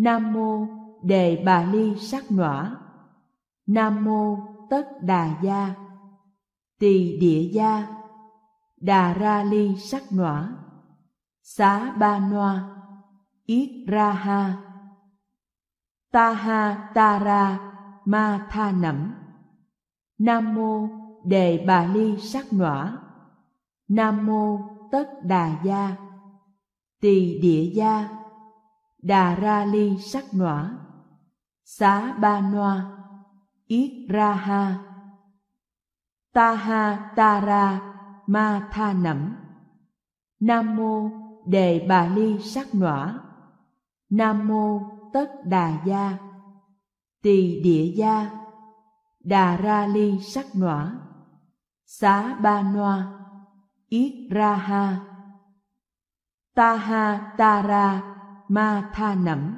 Nam mô Đề Bà Ly Sắc Nọa. Nam mô Tất Đà Gia. Tỳ Địa Gia. Đà Ra Ly Sắc Nọa. Xá Ba Noa. Yết Ra Ha. Ta Ha Ta Ra Ma Tha Nẩm. Nam mô Đề Bà Ly Sắc Nọa. Nam mô Tất Đà Gia. Tỳ Địa Gia Đà Ra Ly Sắc Nỏa, Xá Ba Noa, Yết Ra Ha, Ta Ha Ta Ra Ma Tha Nẩm, Nam Mô Đề Bà Ly Sắc Nỏa, Nam Mô Tất Đà Gia, Tỳ Địa Gia, Đà Ra Ly Sắc Nỏa, Xá Ba Noa, Yết Ra Ha, Ta Ha Ta Ra ma tha Nẫm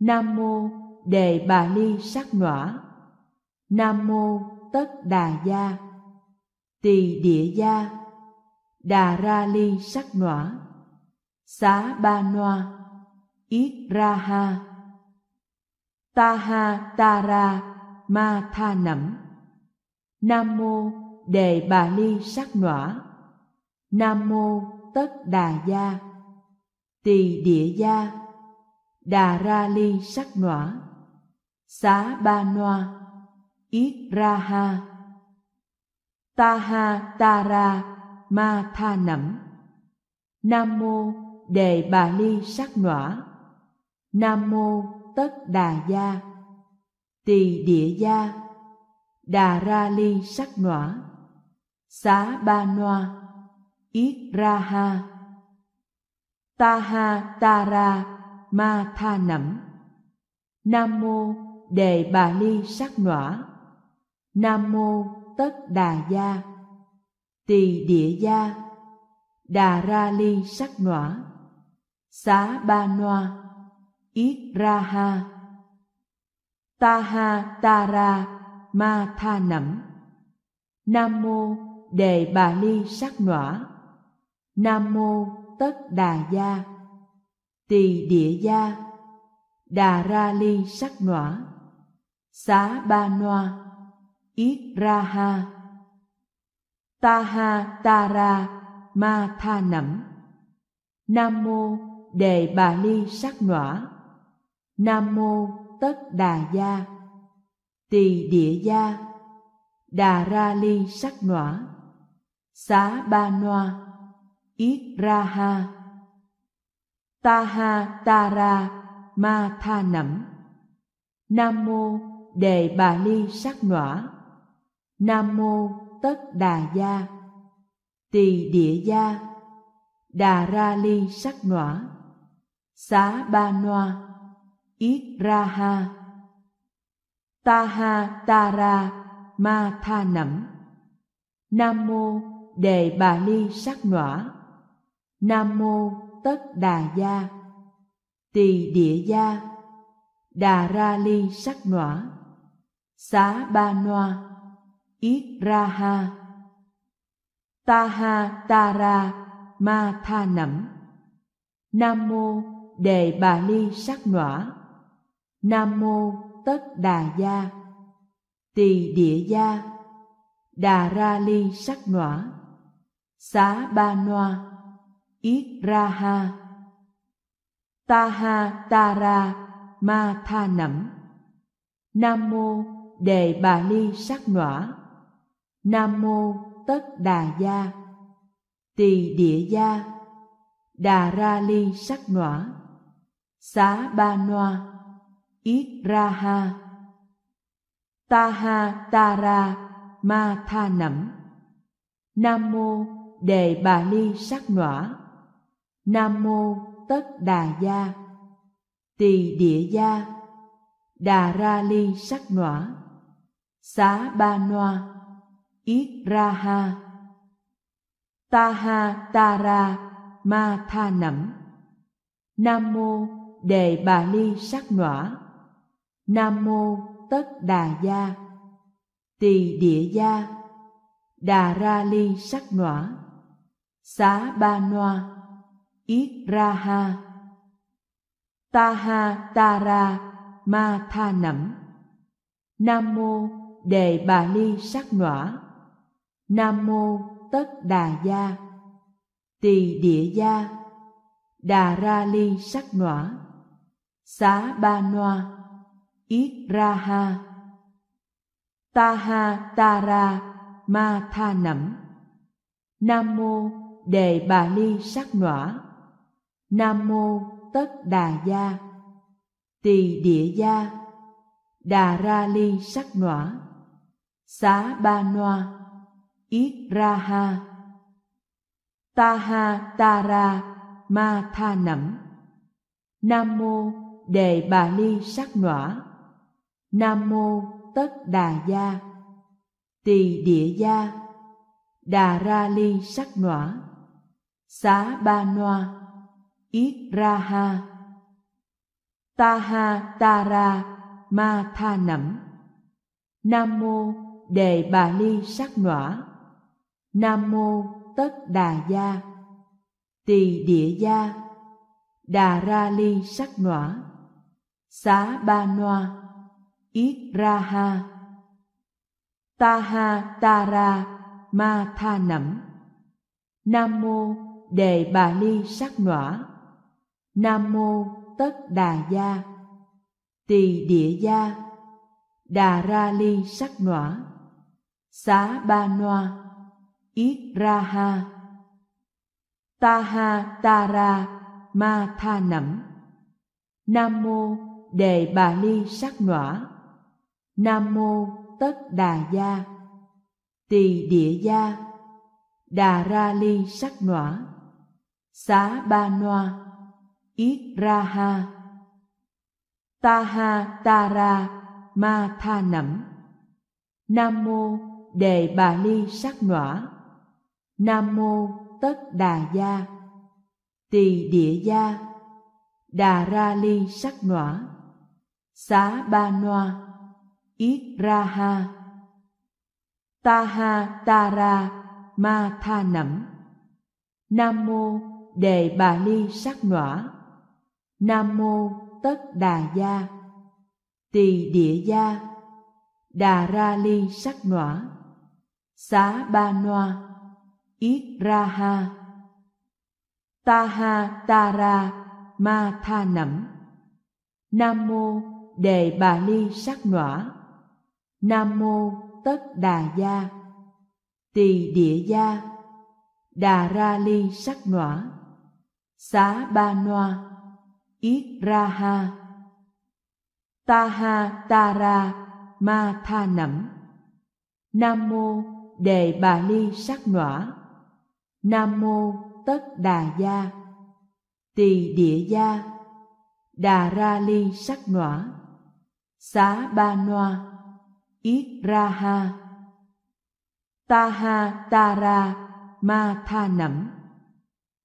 nam mô đề bà ly sắc Nõa nam mô tất đà gia tỳ địa gia đà ra ly sắc Nõa xá ba noa yết ra ha ta ha ta ra ma tha Nẫm nam mô đề bà ly sắc Nõa nam mô tất đà gia tỳ địa gia đà ra ly sắc nọa xá ba noa yết ra ha ta ha ta ra ma tha nẩm nam mô đề bà ly sắc nọa nam mô tất đà gia tỳ địa gia đà ra ly sắc nọa xá ba noa yết ra ha Ta Taha Tara Ma Tha Nẩm Nam Mô Đề Bà Ly Sắc Nõa Nam Mô Tất Đà Gia Tỳ Địa Gia Đà Ra Ly Sắc Nõa Xá Ba Noa Yết Ra Ha Ta Taha Tara Ma Tha Nẩm Nam Mô Đề Bà Ly Sắc Nõa Nam Mô tất đà gia tỳ địa gia đà ra ly sắc nọa xá ba noa yết ra ha ta ha ta ra ma tha nẩm nam mô đề bà ly sắc nọa nam mô tất đà gia tỳ địa gia đà ra ly sắc nọa xá ba noa ít ra ha Iraha Taha Tara Ma Tha Nẩm Nam Mô Đề Bà Ly Sắc Nỏa Nam Mô Tất Đà Gia Tỳ Địa Gia Đà Ra Ly Sắc Nỏa Xá Ba Noa ít Ra Ha Ta Ha Ta Ra Ma Tha Nẩm Nam Mô Đề Bà Ly Sắc Nỏa Nam mô tất đà gia Tỳ địa gia Đà ra ly sắc nỏa Xá ba noa Yết ra ha Ta ha ta ra ma tha nẩm Nam mô đề bà ly sắc nỏa Nam mô tất đà gia Tỳ địa gia Đà ra ly sắc nỏa Xá ba noa Iraha Taha Tara Ma Tha Nẩm Nam Mô Đề Bà Ly Sắc Ngõa Nam Mô Tất Đà Gia Tỳ Địa Gia Đà Ra Ly Sắc Ngõa Xá Ba Noa ít Ra Ha Ta Ha Ta Ra Ma Tha Nẩm Nam Mô Đề Bà Ly Sắc Ngõa Nam mô tất đà gia Tỳ địa gia Đà ra ly sắc nỏa Xá ba noa Yết ra ha Ta ha ta ra ma tha nẩm Nam mô đề bà ly sắc nỏa Nam mô tất đà gia Tỳ địa gia Đà ra ly sắc nỏa Xá ba noa Iraha Taha Tara Ma Tha Nẩm Nam Mô Đề Bà Ly Sắc Nỏa Nam Mô Tất Đà Gia Tỳ Địa Gia Đà Ra Ly Sắc Nỏa Xá Ba Noa Yết Ra Ha Ta Ha Ta Ra Ma Tha Nẩm Nam Mô Đề Bà Ly Sắc Nỏa Nam mô tất đà gia Tỳ địa gia Đà ra ly sắc nỏa Xá ba noa Yết ra ha Ta ha ta ra ma tha nẩm Nam mô đề bà ly sắc nỏa Nam mô tất đà gia Tỳ địa gia Đà ra ly sắc nỏa Xá ba noa ít ra ha ta ha ta ra Ma Tha Nẩm Nam Mô Đề Bà Ly Sắc Ngõa Nam Mô Tất Đà Gia Tỳ Địa Gia Đà Ra Ly Sắc Ngõa Xá Ba Noa ít Ra Ha Ta Ha Ta Ra Ma Tha Nẩm Nam Mô Đề Bà Ly Sắc Ngõa Nam mô tất đà gia Tỳ địa gia Đà ra ly sắc nỏa Xá ba noa Yết ra ha Ta ha ta ra ma tha nẩm Nam mô đề bà ly sắc nỏa Nam mô tất đà gia Tỳ địa gia Đà ra ly sắc nỏa Xá ba noa Iraha Taha Tara Ma Tha Nẩm Nam Mô Đề Bà Ly Sắc Nỏa Nam Mô Tất Đà Gia Tỳ Địa Gia Đà Ra Ly Sắc Nỏa Xá Ba Noa Yết Ra Ha Ta Ha Ta Ra Ma Tha Nẩm Nam Mô Đề Bà Ly Sắc Nỏa Nam mô tất đà gia Tỳ địa gia Đà ra ly sắc nỏa Xá ba noa Yết ra ha Ta ha ta ra ma tha nẩm Nam mô đề bà ly sắc nỏa Nam mô tất đà gia Tỳ địa gia Đà ra ly sắc nỏa Xá ba noa ít ra ha ta ha ta ra Ma Tha Nẩm Nam Mô Đề Bà Ly Sắc Nõa Nam Mô Tất Đà Gia Tỳ Địa Gia Đà Ra Ly Sắc Nõa Xá Ba Noa ít Ra Ha Ta Ha Ta Ra Ma Tha Nẩm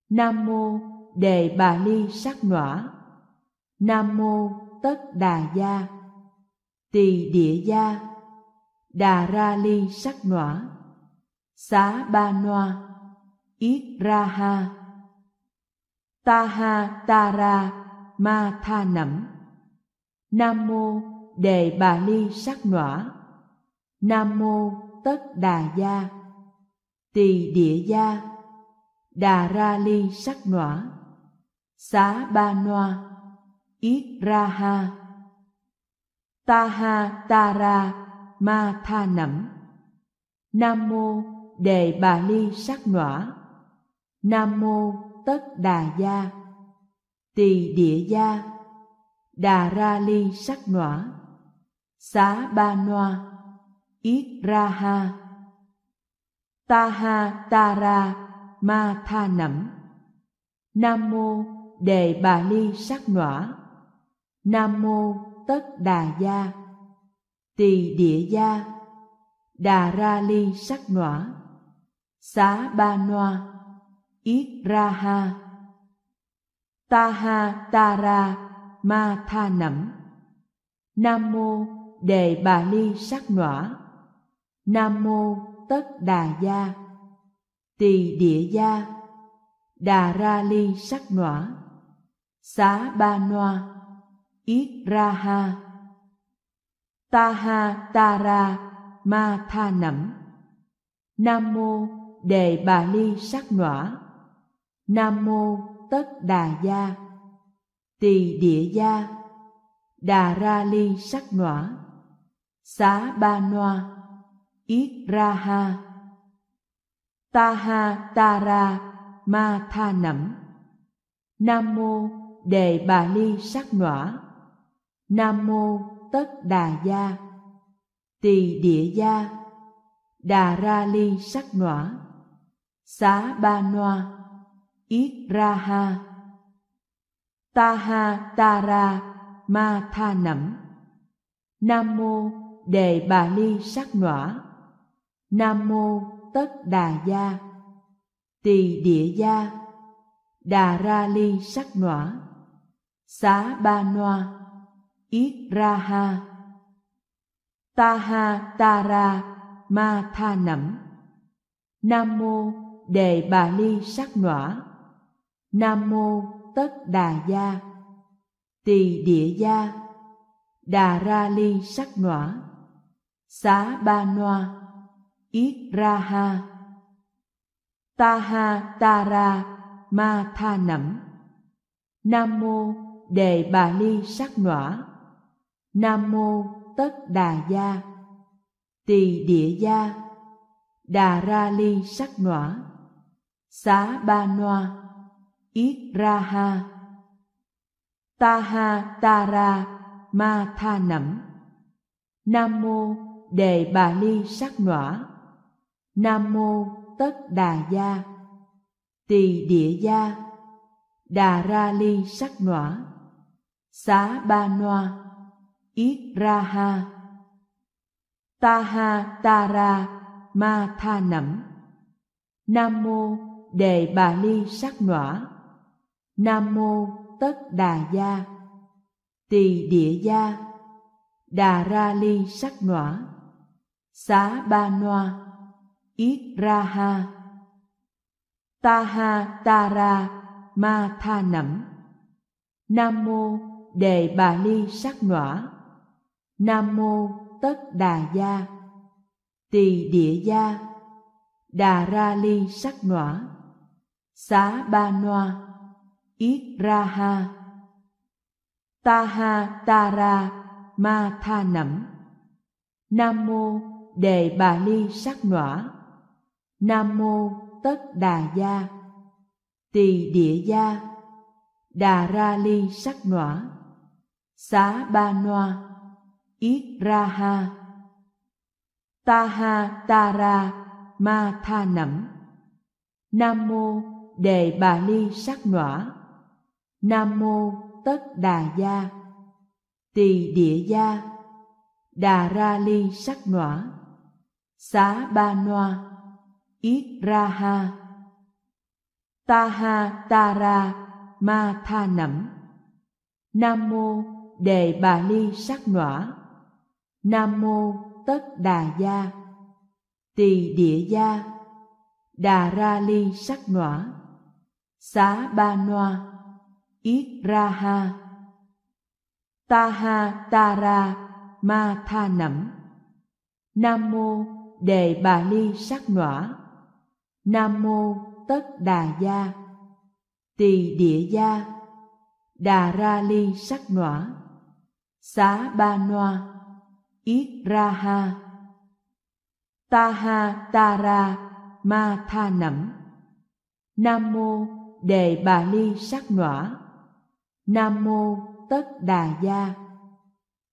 Nam Mô Đề Bà Ly Sắc Nõa Nam mô tất đà gia Tỳ địa gia Đà ra ly sắc nỏa Xá ba noa Yết ra ha Ta ha ta ra Ma tha nẩm Nam mô đề bà ly sắc nỏa Nam mô tất đà gia Tỳ địa gia Đà ra ly sắc nỏa Xá ba noa Iraha Taha Tara Ma Tha Nẩm Nam Mô Đề Bà Ly Sắc Nõa Nam Mô Tất Đà Gia Tỳ Địa Gia Đà Ra Ly Sắc Nõa Xá Ba Noa Yết Ra Ha Ta Ha Ta Ra Ma Tha Nẩm Nam Mô Đề Bà Ly Sắc Nõa Nam mô tất đà gia Tỳ địa gia Đà ra ly sắc nỏa Xá ba noa Yết ra ha Ta ha ta ra ma tha nẩm Nam mô đề bà ly sắc nỏa Nam mô tất đà gia Tỳ địa gia Đà ra ly sắc nỏa Xá ba noa ít ra ha ta ha ta ra Ma Tha Nẩm Nam Mô Đề Bà Ly Sắc Nỏa Nam Mô Tất Đà Gia Tỳ Địa Gia Đà Ra Ly Sắc Nỏa Xá Ba Noa ít Ra Ha Ta Ha Ta Ra Ma Tha Nẩm Nam Mô Đề Bà Ly Sắc Nỏa Nam mô tất đà gia Tỳ địa gia Đà ra ly sắc nỏa Xá ba noa Yết ra ha Ta ha ta ra ma tha nẩm Nam mô đề bà ly sắc nỏa Nam mô tất đà gia Tỳ địa gia Đà ra ly sắc nỏa Xá ba noa Iraha Taha Tara Ma Tha Nẩm Nam Mô Đề Bà Ly Sắc Nỏa Nam Mô Tất Đà Gia Tỳ Địa Gia Đà Ra Ly Sắc Nỏa Xá Ba Noa Yết Ra Ha Ta Ha Ta Ra Ma Tha Nẩm Nam Mô Đề Bà Ly Sắc Nỏa Nam mô tất đà gia Tỳ địa gia Đà ra ly sắc nỏa Xá ba noa Yết ra ha Ta ha ta ra ma tha nẩm Nam mô đề bà ly sắc nỏa Nam mô tất đà gia Tỳ địa gia Đà ra ly sắc nỏa Xá ba noa ít ra ha ta ha ta ra Ma Tha Nẩm Nam Mô Đề Bà Ly Sắc Nõa Nam Mô Tất Đà Gia Tỳ Địa Gia Đà Ra Ly Sắc Nõa Xá Ba Noa ít Ra Ha Ta Ha Ta Ra Ma Tha Nẩm Nam Mô Đề Bà Ly Sắc Nõa Nam mô tất đà gia Tỳ địa gia Đà ra ly sắc nỏa Xá ba noa Yết ra ha Ta ha ta ra ma tha nẩm Nam mô đề bà ly sắc nỏa Nam mô tất đà gia Tỳ địa gia Đà ra ly sắc nỏa Xá ba noa ít ra ha Iraha Taha Tara Ma Tha Nẩm Nam Mô Đề Bà Ly Sắc Nõa Nam Mô Tất Đà Gia Tỳ Địa Gia Đà Ra Ly Sắc Nõa Xá Ba Noa ít ra ha Iraha Taha Tara Ma Tha Nẩm Nam Mô Đề Bà Ly Sắc Nõa Nam mô tất đà gia Tỳ địa gia Đà ra ly sắc nỏa Xá ba noa Yết ra ha Ta ha ta ra ma tha nẩm Nam mô đề bà ly sắc nỏa Nam mô tất đà gia Tỳ địa gia Đà ra ly sắc nỏa Xá ba noa ít ra ha ta ha ta ra Ma Tha Nẩm Nam Mô Đề Bà Ly Sắc Nỏa Nam Mô Tất Đà Gia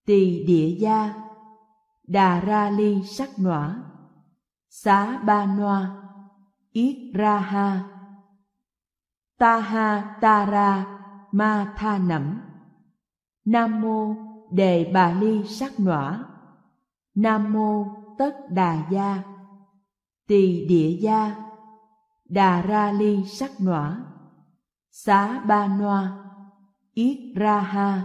Tỳ Địa Gia Đà Ra Ly Sắc Nỏa Xá Ba Noa ít Ra Ha Ta Ha Ta Ra Ma Tha Nẩm Nam Mô Đề Bà Ly Sắc Nỏa Nam mô tất đà gia Tỳ địa gia Đà ra ly sắc nỏa Xá ba noa Yết ra ha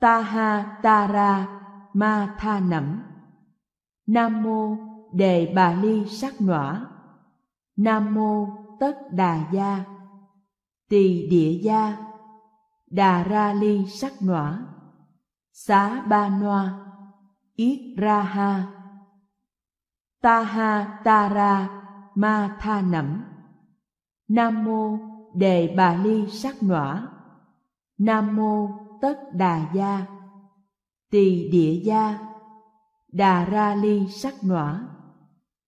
Ta ha ta ra ma tha nẩm Nam mô đề bà ly sắc nỏa Nam mô tất đà gia Tỳ địa gia Đà ra ly sắc nỏa Xá ba noa ít ra ha Iraha Taha Tara Ma Tha Nẩm Nam Mô Đề Bà Ly Sắc Nõa Nam Mô Tất Đà Gia Tỳ Địa Gia Đà Ra Ly Sắc Nõa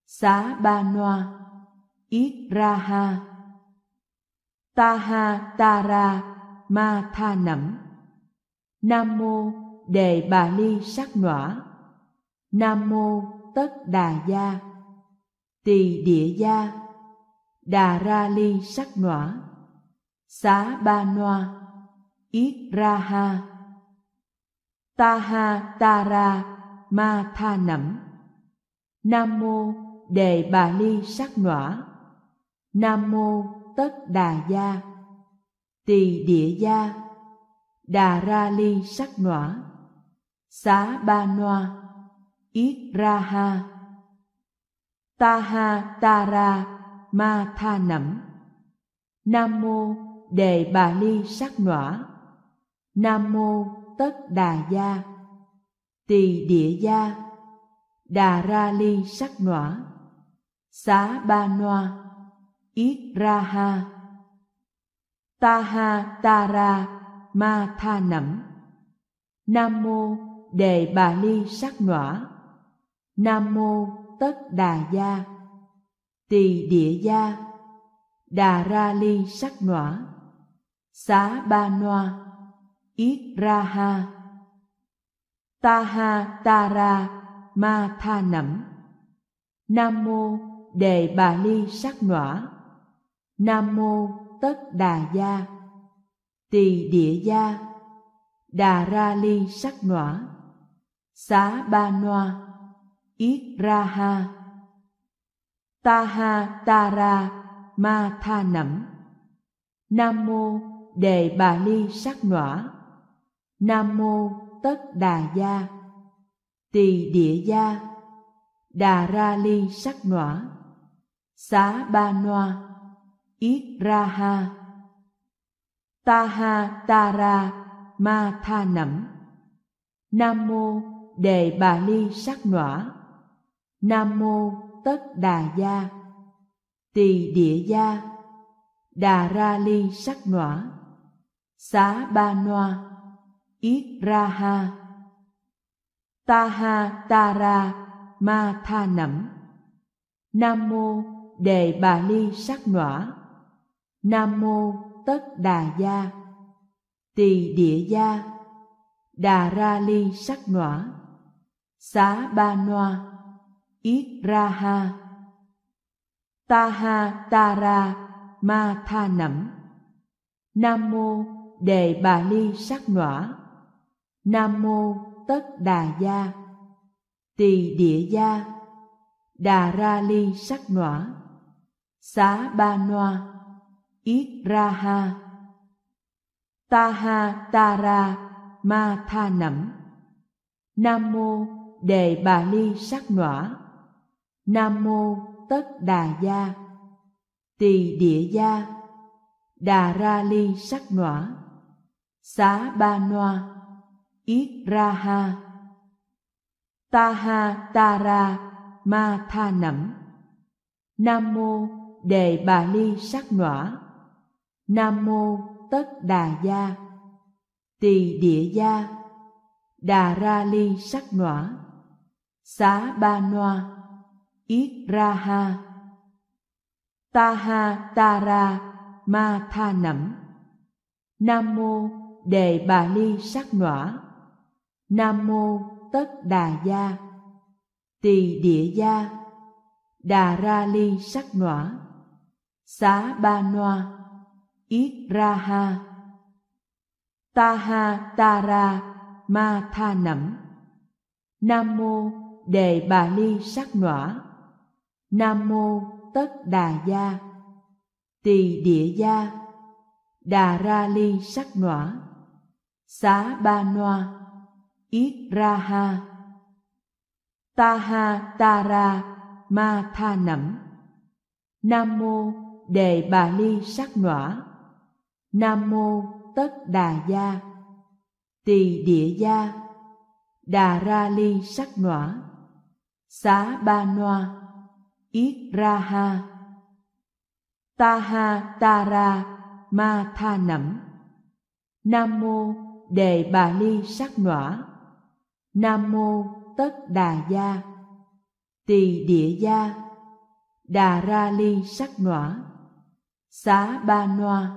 Xá Ba Noa ít Ra Ha Ta Ha Ta Ra Ma Tha Nẩm Nam Mô Đề Bà Ly Sắc Nõa Nam mô tất đà gia Tỳ địa gia Đà ra ly sắc nỏa Xá ba noa Yết ra ha Ta ha ta ra ma tha nẩm Nam mô đề bà ly sắc nỏa Nam mô tất đà gia Tỳ địa gia Đà ra ly sắc nỏa Xá ba noa ít ra ha ta ha ta ra Ma Tha Nẩm Nam Mô Đề Bà Ly Sắc Nỏa Nam Mô Tất Đà Gia Tỳ Địa Gia Đà Ra Ly Sắc Nỏa Xá Ba Noa ít Ra Ha Ta Ha Ta Ra Ma Tha Nẩm Nam Mô Đề Bà Ly Sắc Nỏa Nam mô tất đà gia Tỳ địa gia Đà ra ly sắc nỏa Xá ba noa Yết ra ha Ta ha ta ra ma tha nẩm Nam mô đề bà ly sắc nỏa Nam mô tất đà gia Tỳ địa gia Đà ra ly sắc nỏa Xá ba noa Iraha Taha Tara Ma Tha Nẩm Nam Mô Đề Bà Ly Sắc Nõa Nam Mô Tất Đà Gia Tỳ Địa Gia Đà Ra Ly Sắc Nõa Xá Ba Noa Yết Ra Ha Ta Ha Ta Ra Ma Tha Nẩm Nam Mô Đề Bà Ly Sắc Nõa Nam mô tất đà gia Tỳ địa gia Đà ra ly sắc nỏa Xá ba noa Yết ra ha Ta ha ta ra ma tha nẩm Nam mô đề bà ly sắc nỏa Nam mô tất đà gia Tỳ địa gia Đà ra ly sắc nỏa Xá ba noa ít ra ha ta ha ta ra Ma Tha Nẩm Nam Mô Đề Bà Ly Sắc Nõa Nam Mô Tất Đà Gia Tỳ Địa Gia Đà Ra Ly Sắc Nõa Xá Ba Noa ít ra ha ta ha ta ra Ma Tha Nẩm Nam Mô Đề Bà Ly Sắc Nõa Nam mô tất đà gia Tỳ địa gia Đà ra ly sắc nỏa Xá ba noa Yết ra ha Ta ha ta ra ma tha nẩm Nam mô đề bà ly sắc nỏa Nam mô tất đà gia Tỳ địa gia Đà ra ly sắc nỏa Xá ba noa ít ra ha ta ha ta ra Ma Tha Nẩm Nam Mô Đề Bà Ly Sắc Nõa Nam Mô Tất Đà Gia Tỳ Địa Gia Đà Ra Ly Sắc Nõa Xá Ba Noa ít Ra Ha Ta Ha Ta Ra Ma Tha Nẩm Nam Mô Đề Bà Ly Sắc Nõa Nam mô tất đà gia Tỳ địa gia Đà ra ly sắc nỏa Xá ba noa Yết ra ha Ta ha ta ra ma tha nẩm Nam mô đề bà ly sắc nỏa Nam mô tất đà gia Tỳ địa gia Đà ra ly sắc nỏa Xá ba noa ít ra ha Iraha Taha Tara Ma Tha Nẩm Nam Mô Đề Bà Ly Sắc Nõa Nam Mô Tất Đà Gia Tỳ Địa Gia Đà Ra Ly Sắc Nõa Xá Ba Noa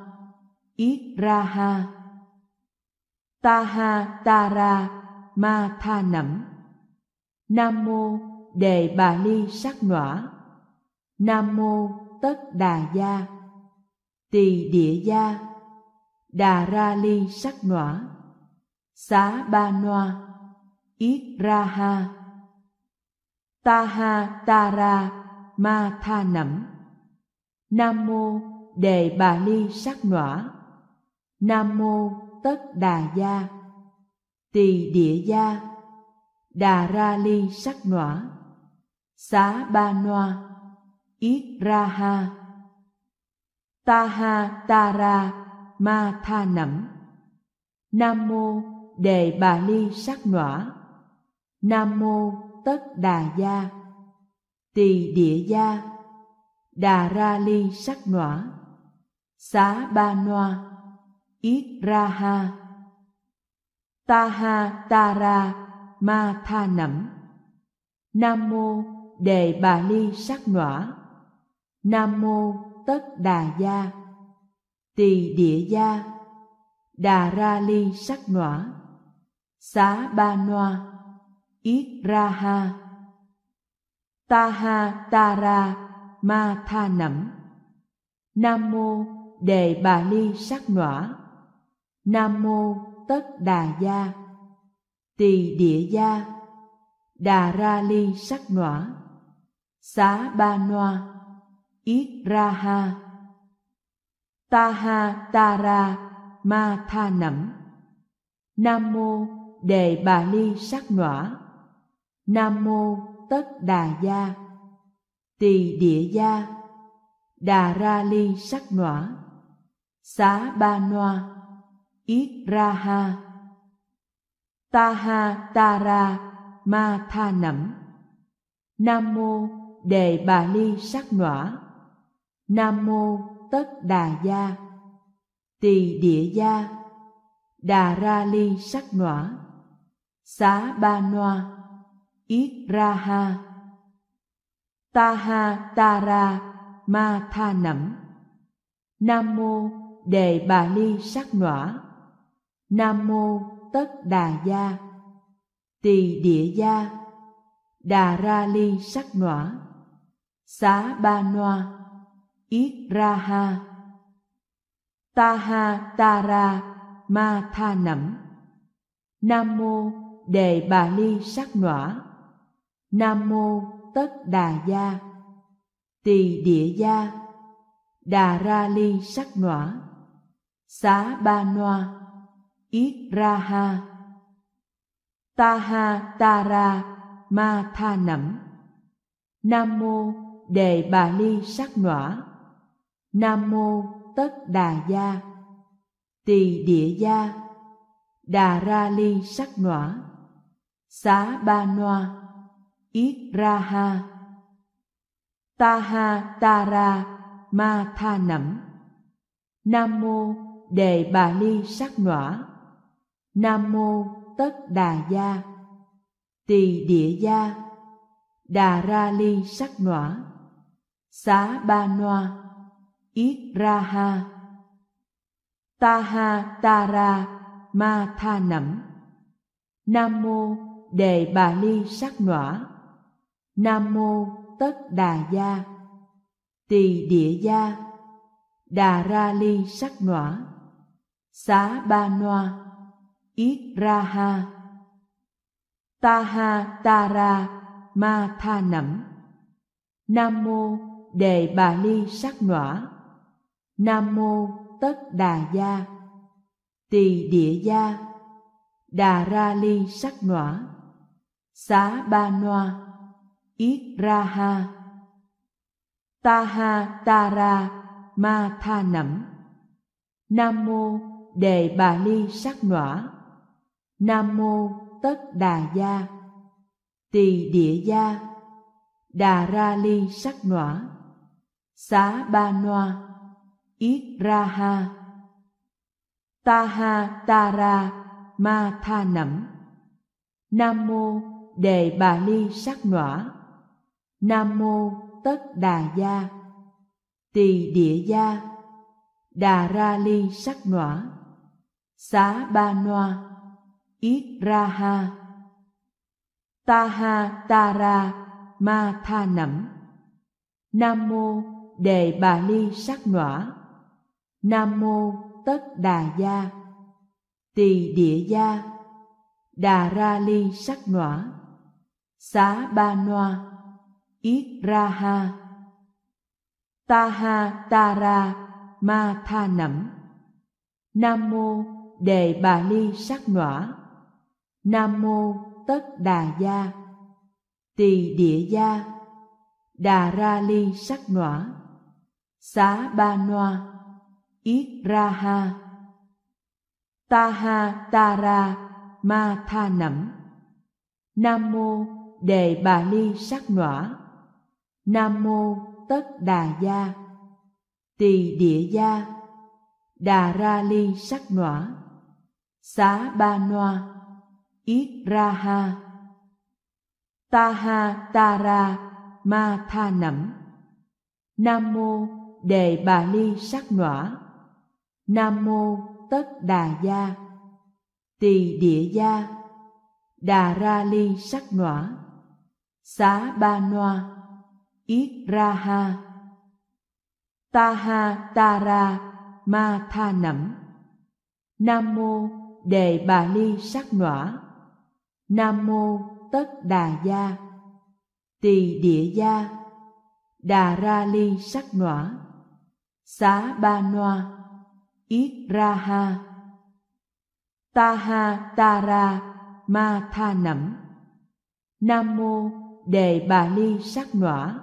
ít Ra Ha Ta Ha Ta Ra Ma Tha Nẩm Nam Mô Đề Bà Ly Sắc Nõa Nam mô tất đà gia Tỳ địa gia Đà ra ly sắc nỏa Xá ba noa Yết ra ha Ta ha ta ra ma tha nẩm Nam mô đề bà ly sắc nỏa Nam mô tất đà gia Tỳ địa gia Đà ra ly sắc nỏa Xá ba noa Iraha Taha Tara Ma Tha Nẩm Nam Mô Đề Bà Ly Sắc Nõa Nam Mô Tất Đà Gia Tỳ Địa Gia Đà Ra Ly Sắc Nõa Xá Ba Noa ít Ra Ha Ta Ha Ta Ra Ma Tha Nẩm Nam Mô Đề Bà Ly Sắc Nõa Nam mô tất đà gia Tỳ địa gia Đà ra ly sắc nỏa Xá ba noa Yết ra ha Ta ha ta ra ma tha nẩm Nam mô đề bà ly sắc nỏa Nam mô tất đà gia Tỳ địa gia Đà ra ly sắc nỏa Xá ba noa ít ra ha Iraha Taha Tara Ma Tha Nẩm Nam Mô Đề Bà Ly Sắc Nõa Nam Mô Tất Đà Gia Tỳ Địa Gia Đà Ra Ly Sắc Nõa Xá Ba Noa ít ra ha Iraha Taha Tara Ma Tha Nẩm Nam Mô Đề Bà Ly Sắc Nõa Nam mô tất đà gia Tỳ địa gia Đà ra ly sắc nỏa Xá ba noa Yết ra ha Ta ha ta ra ma tha nẩm Nam mô đề bà ly sắc nỏa Nam mô tất đà gia Tỳ địa gia Đà ra ly sắc nỏa Xá ba noa ít ra ha ta ha ta ra Ma Tha Nẩm Nam Mô Đề Bà Ly Sắc Nõa Nam Mô Tất Đà Gia Tỳ Địa Gia Đà Ra Ly Sắc Nõa Xá Ba Noa ít Ra Ha Ta Ha Ta Ra Ma Tha Nẩm Nam Mô Đề Bà Ly Sắc Nõa Nam mô tất đà gia Tỳ địa gia Đà ra ly sắc nỏa Xá ba noa Yết ra ha Ta ha ta ra ma tha nẩm Nam mô đề bà ly sắc nỏa Nam mô tất đà gia Tỳ địa gia Đà ra ly sắc nỏa Xá ba noa ít ra ha Iraha Taha Tara Ma Tha Nẩm Nam Mô Đề Bà Ly Sắc Nỏa Nam Mô Tất Đà Gia Tỳ Địa Gia Đà Ra Ly Sắc Nỏa Xá Ba Noa ít Ra Ha Ta Ha Ta Ra Ma Tha Nẩm Nam Mô Đề Bà Ly Sắc Nỏa Nam mô tất đà gia Tỳ địa gia Đà ra ly sắc nỏa Xá ba noa Yết ra ha Ta ha ta ra ma tha nẩm Nam mô đề bà ly sắc nỏa Nam mô tất đà gia Tỳ địa gia Đà ra ly sắc nỏa Xá ba noa Iraha Taha Tara Ma Tha Nẩm Nam Mô Đề Bà Ly Sắc Ngõa Nam Mô Tất Đà Gia Tỳ Địa Gia Đà Ra Ly Sắc Ngõa Xá Ba Noa ít Ra Ha Ta Ha Ta Ra Ma Tha Nẩm Nam Mô Đề Bà Ly Sắc Ngõa Nam mô tất đà gia Tỳ địa gia Đà ra ly sắc nỏa Xá ba noa Yết ra ha Ta ha ta ra ma tha nẩm Nam mô đề bà ly sắc nỏa Nam mô tất đà gia Tỳ địa gia Đà ra ly sắc nỏa Xá ba noa Iraha Taha Tara Ma Tha Nẩm Nam Mô Đề Bà Ly Sắc Nỏa Nam Mô Tất Đà Gia Tỳ Địa Gia Đà Ra Ly Sắc Nỏa Xá Ba Noa Yết Ra Ha Ta Ha Ta Ra Ma Tha Nẩm Nam Mô Đề Bà Ly Sắc Nỏa Nam mô tất đà gia Tỳ địa gia Đà ra ly sắc nỏa Xá ba noa Yết ra ha Ta ha ta ra ma tha nẩm Nam mô đề bà ly sắc nỏa Nam mô tất đà gia Tỳ địa gia Đà ra ly sắc nỏa Xá ba noa ít ra ha ta ha ta ra Ma Tha Nẩm Nam Mô Đề Bà Ly Sắc Ngõa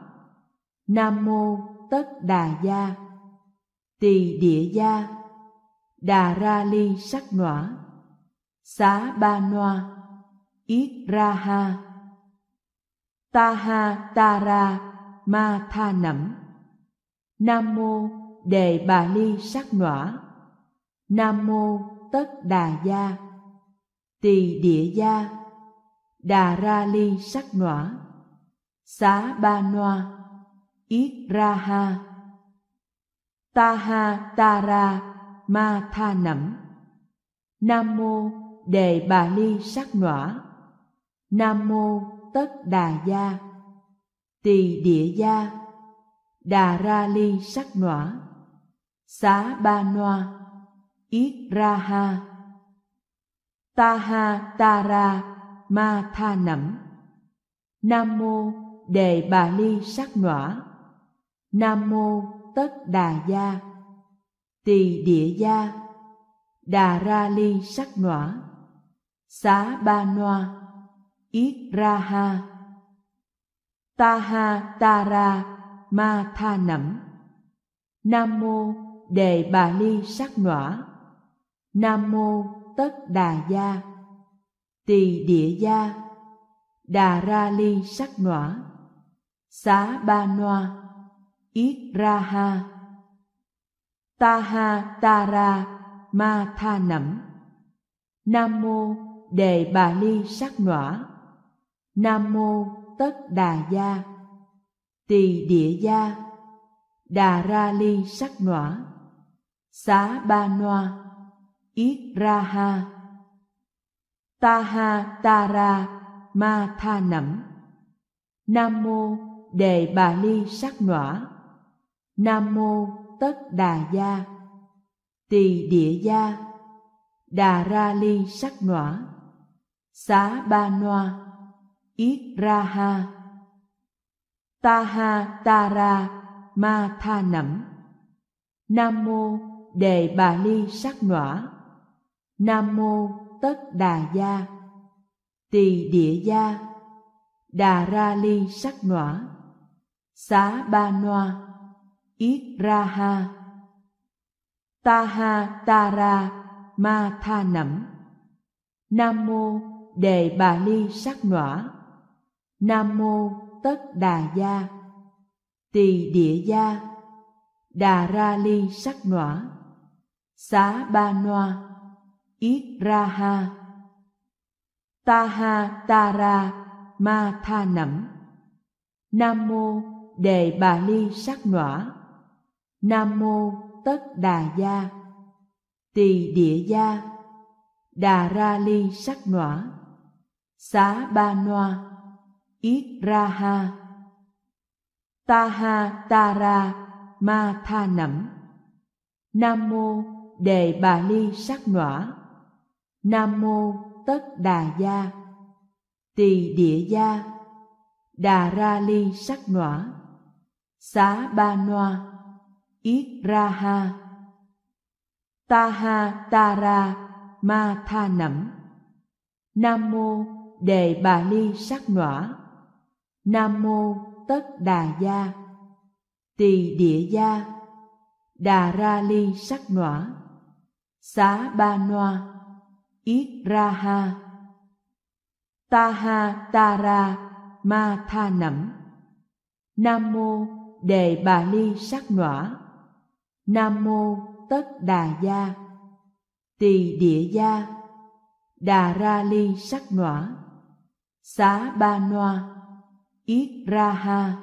Nam Mô Tất Đà Gia Tỳ Địa Gia Đà Ra Ly Sắc Ngõa Xá Ba Noa ít Ra Ha Ta Ha Ta Ra Ma Tha Nẩm Nam Mô Đề Bà Ly Sắc Ngõa Nam mô tất đà gia Tỳ địa gia Đà ra ly sắc nỏa Xá ba noa Yết ra ha Ta ha ta ra ma tha nẩm Nam mô đề bà ly sắc nỏa Nam mô tất đà gia Tỳ địa gia Đà ra ly sắc nỏa Xá ba noa Iraha Taha Tara Ma Tha Nẩm Nam Mô Đề Bà Ly Sắc Nỏa Nam Mô Tất Đà Gia Tỳ Địa Gia Đà Ra Ly Sắc Nỏa Xá Ba Noa Yết Ra Ha Ta Ha Ta Ra Ma Tha Nẩm Nam Mô Đề Bà Ly Sắc Nỏa Nam mô tất đà gia Tỳ địa gia Đà ra ly sắc nỏa Xá ba noa Yết ra ha Ta ha ta ra ma tha nẩm Nam mô đề bà ly sắc nỏa Nam mô tất đà gia Tỳ địa gia Đà ra ly sắc nỏa Xá ba noa ít ra ha ta ha ta ra Ma Tha Nẩm Nam Mô Đề Bà Ly Sắc Nõa Nam Mô Tất Đà Gia Tỳ Địa Gia Đà Ra Ly Sắc Nõa Xá Ba Noa ít Ra Ha Ta Ha Ta Ra Ma Tha Nẩm Nam Mô Đề Bà Ly Sắc Nõa Nam mô tất đà gia Tỳ địa gia Đà ra ly sắc nỏa Xá ba noa Yết ra ha Ta ha ta ra Ma tha nẩm Nam mô đề bà ly sắc nỏa Nam mô tất đà gia Tỳ địa gia Đà ra ly sắc nỏa Xá ba noa Iraha Taha Tara Ma Tha Nẩm Nam Mô Đề Bà Ly Sắc Nõa Nam Mô Tất Đà Gia Tỳ Địa Gia Đà Ra Ly Sắc Nõa Xá Ba Noa ít Ra Ha Ta Ha Ta Ra Ma Tha Nẩm Nam Mô Đề Bà Ly Sắc Nõa Nam mô tất đà gia Tỳ địa gia Đà ra ly sắc nỏa Xá ba noa Yết ra ha Ta ha ta ra ma tha nẩm Nam mô đề bà ly sắc nỏa Nam mô tất đà gia Tỳ địa gia Đà ra ly sắc nỏa Xá ba noa ít ra ha ta ha ta ra Ma Tha Nẩm Nam Mô Đề Bà Ly Sắc Ngõa Nam Mô Tất Đà Gia Tỳ Địa Gia Đà Ra Ly Sắc Ngõa Xá Ba Noa ít Ra Ha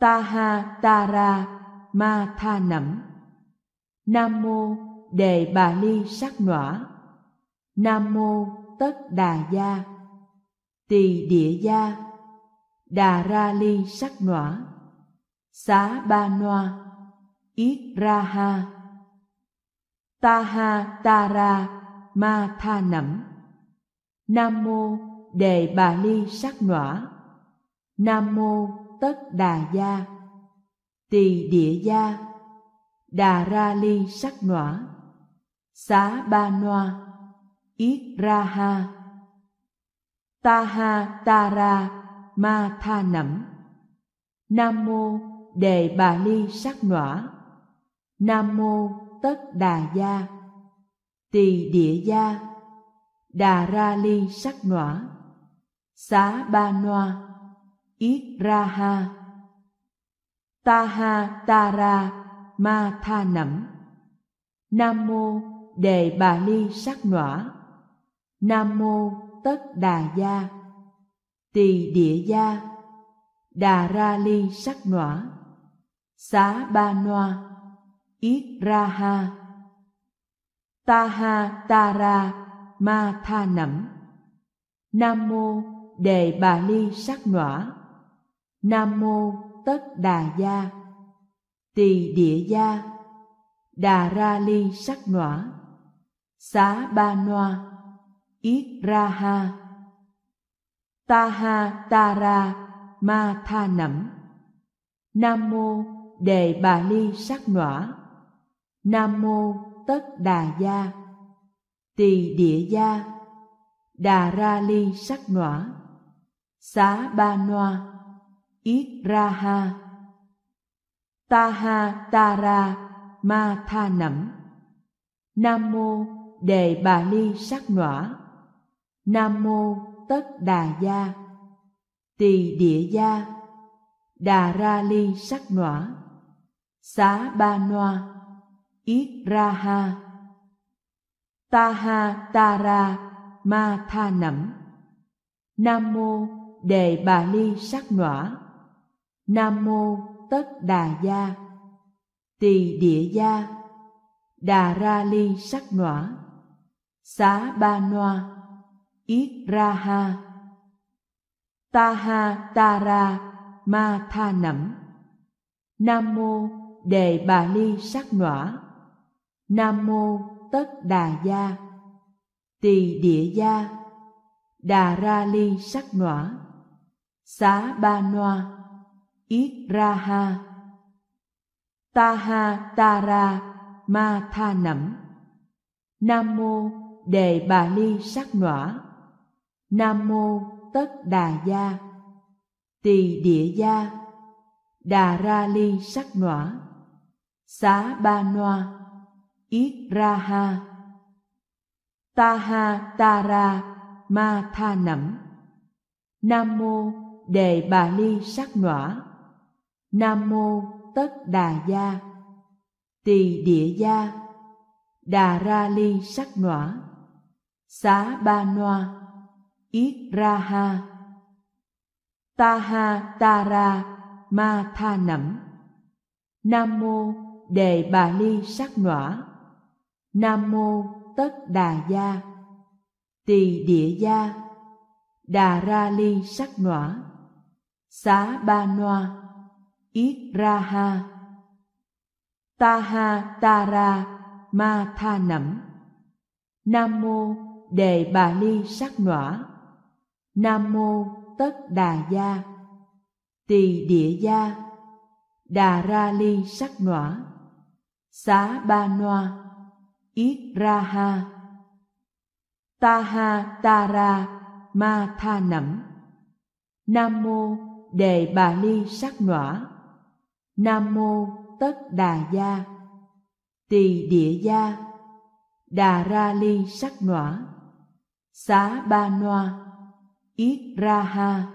Ta Ha Ta Ra Ma Tha Nẩm Nam Mô Đề Bà Ly Sắc Ngõa Nam mô tất đà gia Tỳ địa gia Đà ra ly sắc nỏa Xá ba noa Yết ra ha Ta ha ta ra ma tha nẩm Nam mô đề bà ly sắc nỏa Nam mô tất đà gia Tỳ địa gia Đà ra ly sắc nỏa Xá ba noa ít ra ha ta ha ta ra Ma Tha Nẩm Nam Mô Đề Bà Ly Sắc Nỏa Nam Mô Tất Đà Gia Tỳ Địa Gia Đà Ra Ly Sắc Nỏa Xá Ba Noa ít Ra Ha Ta Ha Ta Ra Ma Tha Nẩm Nam Mô Đề Bà Ly Sắc Nỏa Nam mô tất đà gia Tỳ địa gia Đà ra ly sắc nỏa Xá ba noa Yết ra ha Ta ha ta ra ma tha nẩm Nam mô đề bà ly sắc nỏa Nam mô tất đà gia Tỳ địa gia Đà ra ly sắc nỏa Xá ba noa ít ra ha ta ha ta ra Ma Tha Nẩm Nam Mô Đề Bà Ly Sắc Nõa Nam Mô Tất Đà Gia Tỳ Địa Gia Đà Ra Ly Sắc Nõa Xá Ba Noa ít Ra Ha Ta Ha Ta Ra Ma Tha Nẩm Nam Mô Đề Bà Ly Sắc Nõa Nam mô tất đà gia Tỳ địa gia Đà ra ly sắc nỏa Xá ba noa Yết ra ha Ta ha ta ra ma tha nẩm Nam mô đề bà ly sắc nỏa Nam mô tất đà gia Tỳ địa gia Đà ra ly sắc nỏa Xá ba noa ít ra ha Iraha Taha Tara Ma Tha Nẩm Nam Mô Đề Bà Ly Sắc Nõa Nam Mô Tất Đà Gia Tỳ Địa Gia Đà Ra Ly Sắc Nõa Xá Ba Noa ít ra ha Iraha Taha Tara Ma Tha Nẩm Nam Mô Đề Bà Ly Sắc Nõa Nam mô tất đà gia Tỳ địa gia Đà ra ly sắc nỏa Xá ba noa Yết ra ha Ta ha ta ra ma tha nẩm Nam mô đề bà ly sắc nỏa Nam mô tất đà gia Tỳ địa gia Đà ra ly sắc nỏa Xá ba noa ít ra ha ta ha ta ra Ma Tha Nẩm Nam Mô Đề Bà Ly Sắc Nõa Nam Mô Tất Đà Gia Tỳ Địa Gia Đà Ra Ly Sắc Nõa Xá Ba Noa ít Ra Ha Ta Ha Ta Ra Ma Tha Nẩm Nam Mô Đề Bà Ly Sắc Nõa Nam mô tất đà gia Tỳ địa gia Đà ra ly sắc nọa Xá ba noa Yết ra ha Ta ha ta ra ma tha nẩm Nam mô đề bà ly sắc nọa Nam mô tất đà gia Tỳ địa gia Đà ra ly sắc nọa Xá ba noa ít ra ha Iraha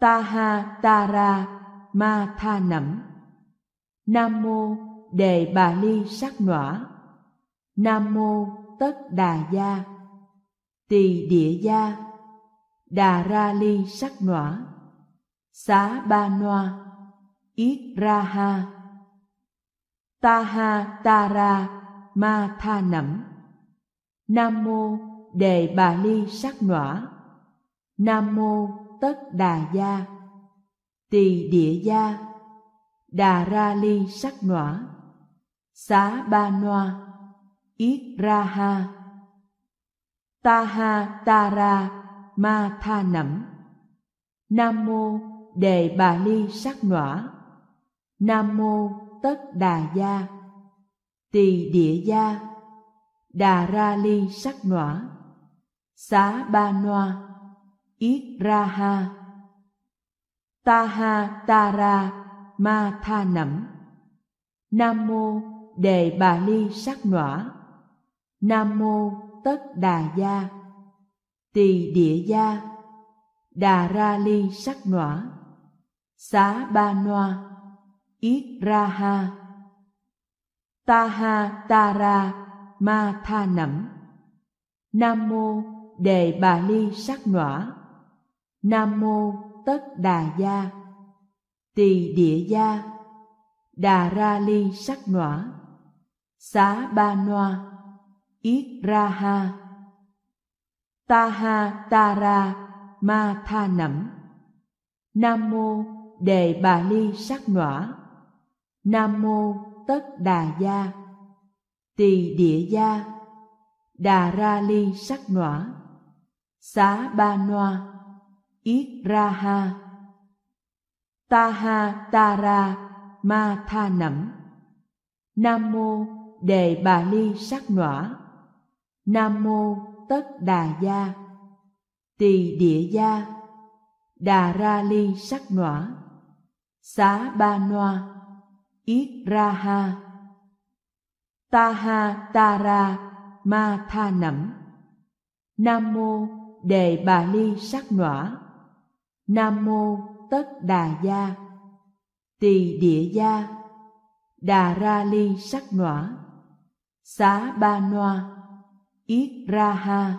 Taha Tara Ma Tha Nẩm Nam Mô Đề Bà Ly Sắc Nỏa Nam Mô Tất Đà Gia Tỳ Địa Gia Đà Ra Ly Sắc Nỏa Xá Ba Noa ít Ra Ha Ta Ha Ta Ra Ma Tha Nẩm Nam Mô Đề Bà Ly Sắc Nỏa Nam mô tất đà gia Tỳ địa gia Đà ra ly sắc nỏa Xá ba noa Yết ra ha Ta ha ta ra ma tha nẩm Nam mô đề bà ly sắc nỏa Nam mô tất đà gia Tỳ địa gia Đà ra ly sắc nỏa Xá ba noa ít ra ha ta ha ta ra Ma Tha Nẩm Nam Mô Đề Bà Ly Sắc Nỏa Nam Mô Tất Đà Gia Tỳ Địa Gia Đà Ra Ly Sắc Nỏa Xá Ba Noa ít Ra Ha Ta Ha Ta Ra Ma Tha Nẩm Nam Mô Đề Bà Ly Sắc Nỏa Nam mô tất đà gia Tỳ địa gia Đà ra ly sắc nỏa Xá ba noa Yết ra ha Ta ha ta ra ma tha nẩm Nam mô đề bà ly sắc nỏa Nam mô tất đà gia Tỳ địa gia Đà ra ly sắc nỏa Xá ba noa ít ra ha Iraha Taha Tara Ma Tha Nẩm Nam Mô Đề Bà Ly Sắc Nõa Nam Mô Tất Đà Gia Tỳ Địa Gia Đà Ra Ly Sắc Nõa Xá Ba Noa ít Ra Ha Ta Ha Ta Ra Ma Tha Nẩm Nam Mô Đề Bà Ly Sắc Nõa Nam mô tất đà gia Tỳ địa gia Đà ra ly sắc nỏa Xá ba noa Yết ra ha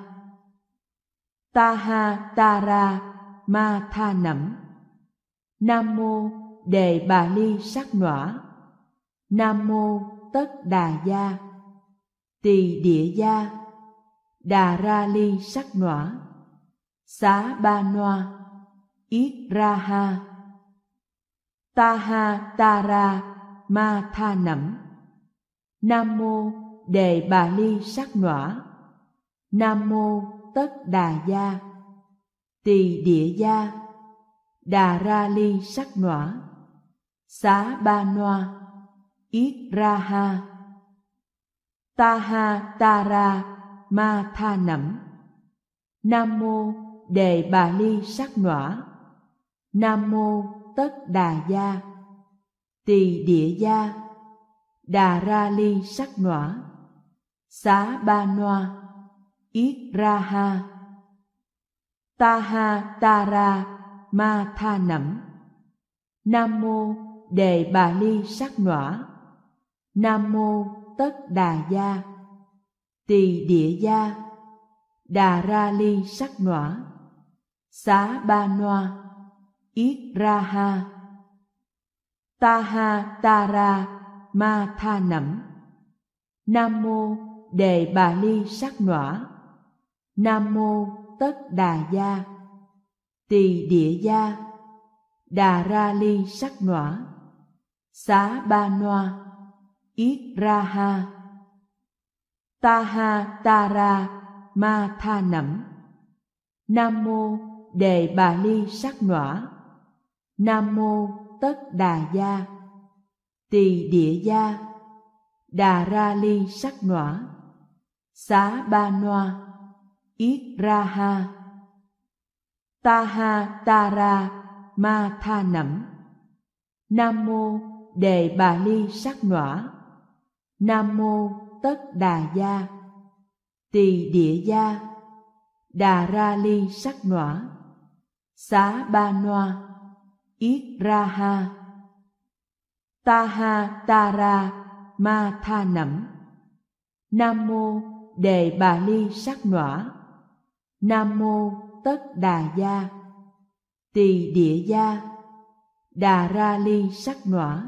Ta ha ta ra ma tha nẩm Nam mô đề bà ly sắc nỏa Nam mô tất đà gia Tỳ địa gia Đà ra ly sắc nỏa Xá ba noa ít ra ha ta ha ta ra Ma Tha Nẩm Nam Mô Đề Bà Ly Sắc Nõa Nam Mô Tất Đà Gia Tỳ Địa Gia Đà Ra Ly Sắc Nõa Xá Ba Noa ít ra ha ta ha ta ra Ma Tha Nẩm Nam Mô Đề Bà Ly Sắc Nõa Nam mô tất đà gia Tỳ địa gia Đà ra ly sắc nỏa Xá ba noa Yết ra ha Ta ha ta ra ma tha nẩm Nam mô đề bà ly sắc nỏa Nam mô tất đà gia Tỳ địa gia Đà ra ly sắc nỏa Xá ba noa ít ra ha Iraha Taha Tara Ma Tha Nẩm Nam Mô Đề Bà Ly Sắc Nõa Nam Mô Tất Đà Gia Tỳ Địa Gia Đà Ra Ly Sắc Nõa Xá Ba Noa ít Ra Ha Ta Ha Ta Ra Ma Tha Nẩm Nam Mô Đề Bà Ly Sắc Nõa Nam mô tất đà gia Tỳ địa gia Đà ra ly sắc nỏa Xá ba noa Yết ra ha Ta ha ta ra ma tha nẩm Nam mô đề bà ly sắc nỏa Nam mô tất đà gia Tỳ địa gia Đà ra ly sắc nỏa Xá ba noa ít ra ha Iraha Taha Tara Ma Tha Nẩm Nam Mô Đề Bà Ly Sắc Nõa Nam Mô Tất Đà Gia Tỳ Địa Gia Đà Ra Ly Sắc Nõa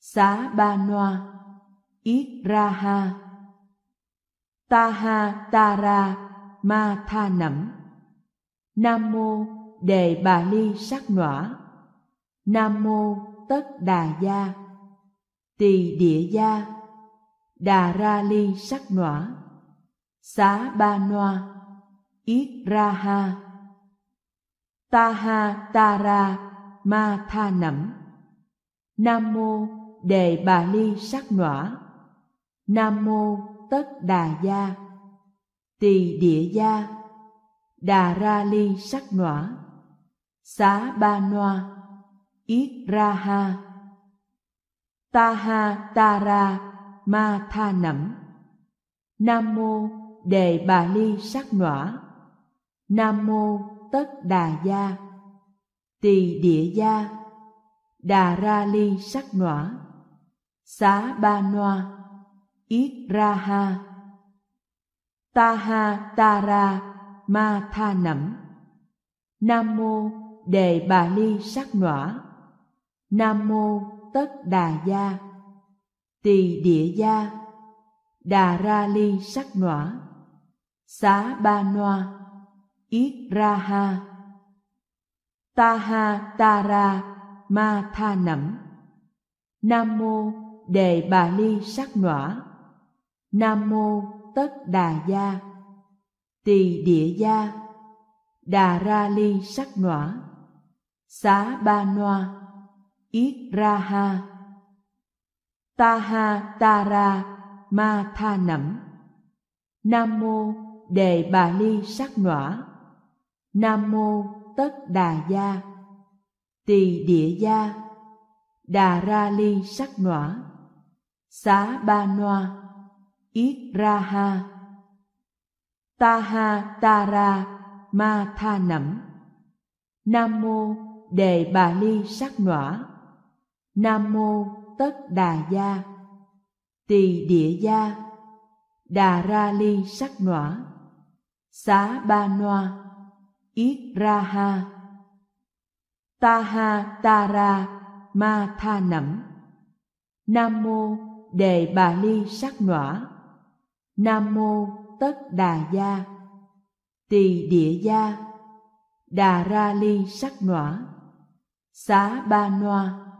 Xá Ba Noa ít ra ha Iraha Taha Tara Ma Tha Nẩm Nam Mô Đề Bà Ly Sắc Nõa Nam mô tất đà gia Tỳ địa gia Đà ra ly sắc nỏa Xá ba noa Yết ra ha Ta ha ta ra ma tha nẩm Nam mô đề bà ly sắc nỏa Nam mô tất đà gia Tỳ địa gia Đà ra ly sắc nỏa Xá ba noa Iraha Taha Tara Ma Tha Nẩm Nam Mô Đề Bà Ly Sắc Nõa Nam Mô Tất Đà Gia Tỳ Địa Gia Đà Ra Ly Sắc Nõa Xá Ba Noa ít Ra Ha Ta Ha Ta Ra Ma Tha Nẩm Nam Mô Đề Bà Ly Sắc Nõa Nam mô Tất Đà Gia Tỳ Địa Gia Đà Ra Ly Sắc Nỏa Xá Ba Noa Yết Ra Ha Ta Ha Ta Ra Ma Tha Nẩm Nam mô Đề Bà Ly Sắc Nỏa Nam mô Tất Đà Gia Tỳ Địa Gia Đà Ra Ly Sắc Nỏa Xá Ba Noa ít ra ha Iraha Taha Tara Ma Tha Nẩm Nam Mô Đề Bà Ly Sắc Nõa Nam Mô Tất Đà Gia Tỳ Địa Gia Đà Ra Ly Sắc Nõa Xá Ba Noa ít ra ha Iraha Taha Tara Ma Tha Nẩm Nam Mô Đề Bà Ly Sắc Nõa Nam mô tất đà gia Tỳ địa gia Đà ra ly sắc nỏa Xá ba noa Yết ra ha Ta ha ta ra ma tha nẩm Nam mô đề bà ly sắc nỏa Nam mô tất đà gia Tỳ địa gia Đà ra ly sắc nỏa Xá ba noa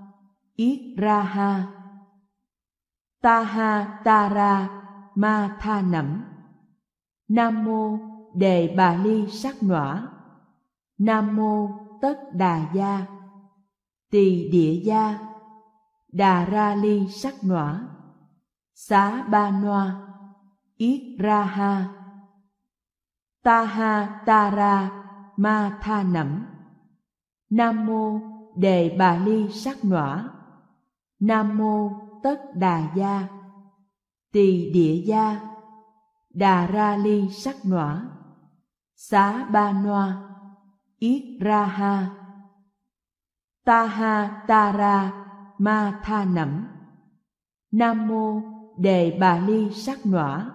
ít ra ha ta ha ta ra Ma Tha Nẩm Nam Mô Đề Bà Ly Sắc Nõa Nam Mô Tất Đà Gia Tỳ Địa Gia Đà Ra Ly Sắc Nõa Xá Ba Noa ít Ra Ha Ta Ha Ta Ra Ma Tha Nẩm Nam Mô Đề Bà Ly Sắc Nõa Nam mô tất đà gia Tỳ địa gia Đà ra ly sắc nỏa Xá ba noa Yết ra ha Ta ha ta ra ma tha nẩm Nam mô đề bà ly sắc nỏa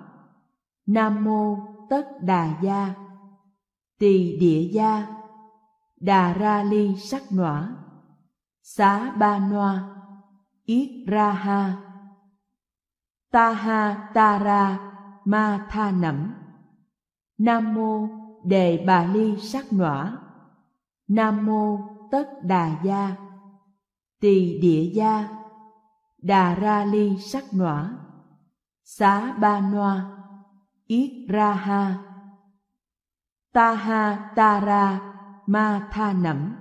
Nam mô tất đà gia Tỳ địa gia Đà ra ly sắc nỏa Xá ba noa ít ra ha Iraha Taha Tara Ma Tha Nẩm Nam Mô Đề Bà Ly Sắc Nỏa Nam Mô Tất Đà Gia Tỳ Địa Gia Đà Ra Ly Sắc Nỏa Xá Ba Noa ít ra ha Iraha Taha Tara Ma Tha Nẩm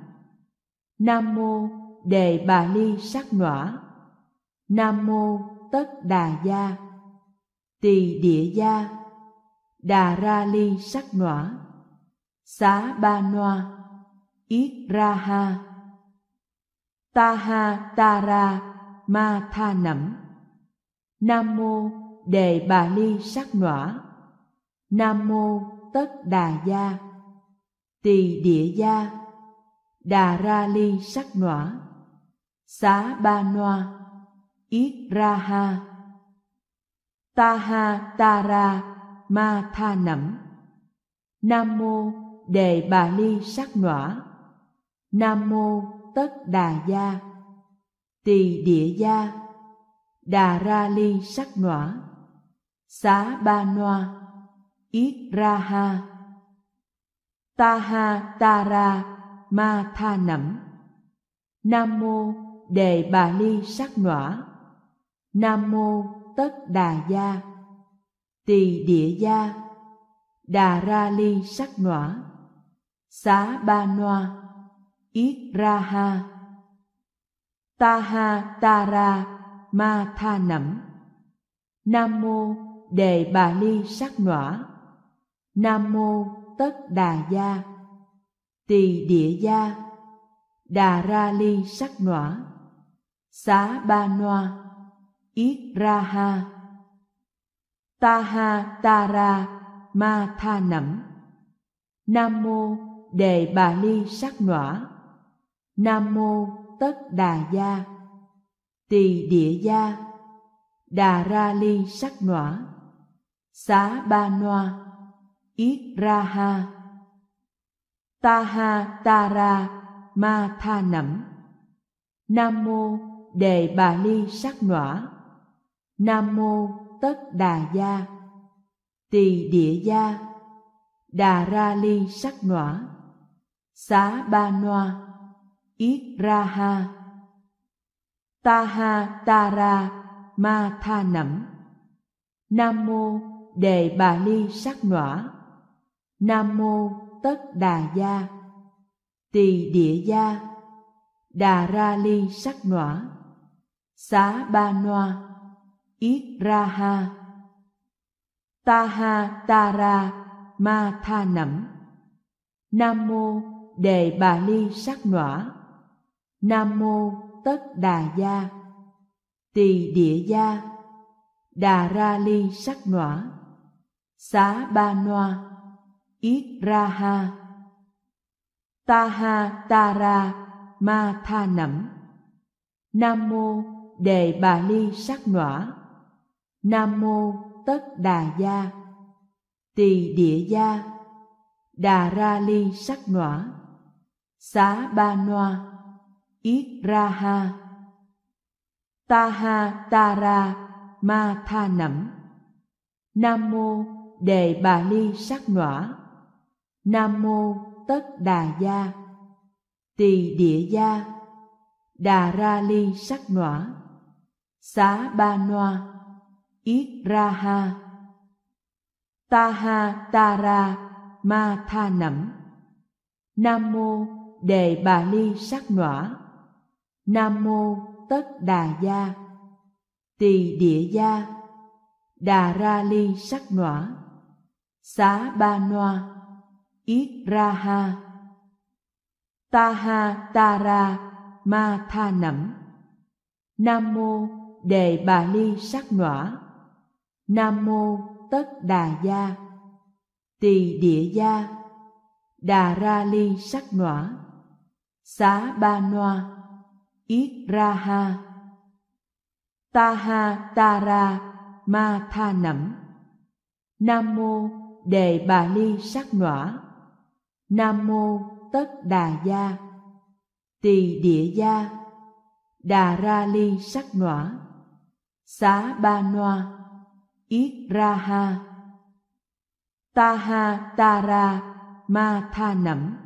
Nam Mô Đề Bà Ly Sắc Nỏa Nam mô tất đà gia Tỳ địa gia Đà ra ly sắc nỏa Xá ba noa Yết ra ha Ta ha ta ra ma tha nẩm Nam mô đề bà ly sắc nỏa Nam mô tất đà gia Tỳ địa gia Đà ra ly sắc nỏa Xá ba noa Iraha Taha Tara Ma Tha Nẩm Nam Mô Đề Bà Ly Sắc Ngõa Nam Mô Tất Đà Gia Tỳ Địa Gia Đà Ra Ly Sắc Ngõa Xá Ba Noa ít Ra Ha Ta Ha Ta Ra Ma Tha Nẩm Nam Mô Đề Bà Ly Sắc Ngõa Nam mô tất đà gia Tỳ địa gia Đà ra ly sắc nỏa Xá ba noa Yết ra ha Ta ha ta ra ma tha nẩm Nam mô đề bà ly sắc nỏa Nam mô tất đà gia Tỳ địa gia Đà ra ly sắc nỏa Xá ba noa Iraha Taha Tara Ma Tha Nẩm Nam Mô Đề Bà Ly Sắc Nỏa Nam Mô Tất Đà Gia Tỳ Địa Gia Đà Ra Ly Sắc Nỏa Xá Ba Noa Yết Ra Ha Ta Ha Ta Ra Ma Tha Nẩm Nam Mô Đề Bà Ly Sắc Nỏa Nam mô tất đà gia Tỳ địa gia Đà ra ly sắc nỏa Xá ba noa Yết ra ha Ta ha ta ra ma tha nẩm Nam mô đề bà ly sắc nỏa Nam mô tất đà gia Tỳ địa gia Đà ra ly sắc nỏa Xá ba noa Iraha Taha Tara Ma Tha Nẩm Nam Mô Đề Bà Ly Sắc Ngõa Nam Mô Tất Đà Gia Tỳ Địa Gia Đà Ra Ly Sắc Ngõa Xá Ba Noa ít Ra Ha Ta Ha Ta Ra Ma Tha Nẩm Nam Mô Đề Bà Ly Sắc Ngõa Nam mô tất đà gia Tỳ địa gia Đà ra ly sắc nỏa Xá ba noa Yết ra ha Ta ha ta ra ma tha nẩm Nam mô đề bà ly sắc nỏa Nam mô tất đà gia Tỳ địa gia Đà ra ly sắc nỏa Xá ba noa Iraha Taha Tara Ma Tha Nẩm Nam Mô Đề Bà Ly Sắc Nỏa Nam Mô Tất Đà Gia Tỳ Địa Gia Đà Ra Ly Sắc Nỏa Xá Ba Noa Yết Ra Ha Ta Ha Ta Ra Ma Tha Nẩm Nam Mô Đề Bà Ly Sắc Nỏa Nam mô tất đà gia Tỳ địa gia Đà ra ly sắc nỏa Xá ba noa Yết ra ha Ta ha ta ra ma tha nẩm Nam mô đề bà ly sắc nỏa Nam mô tất đà gia Tỳ địa gia Đà ra ly sắc nỏa Xá ba noa ít ra ha ta ha ta ra Ma Tha Nẩm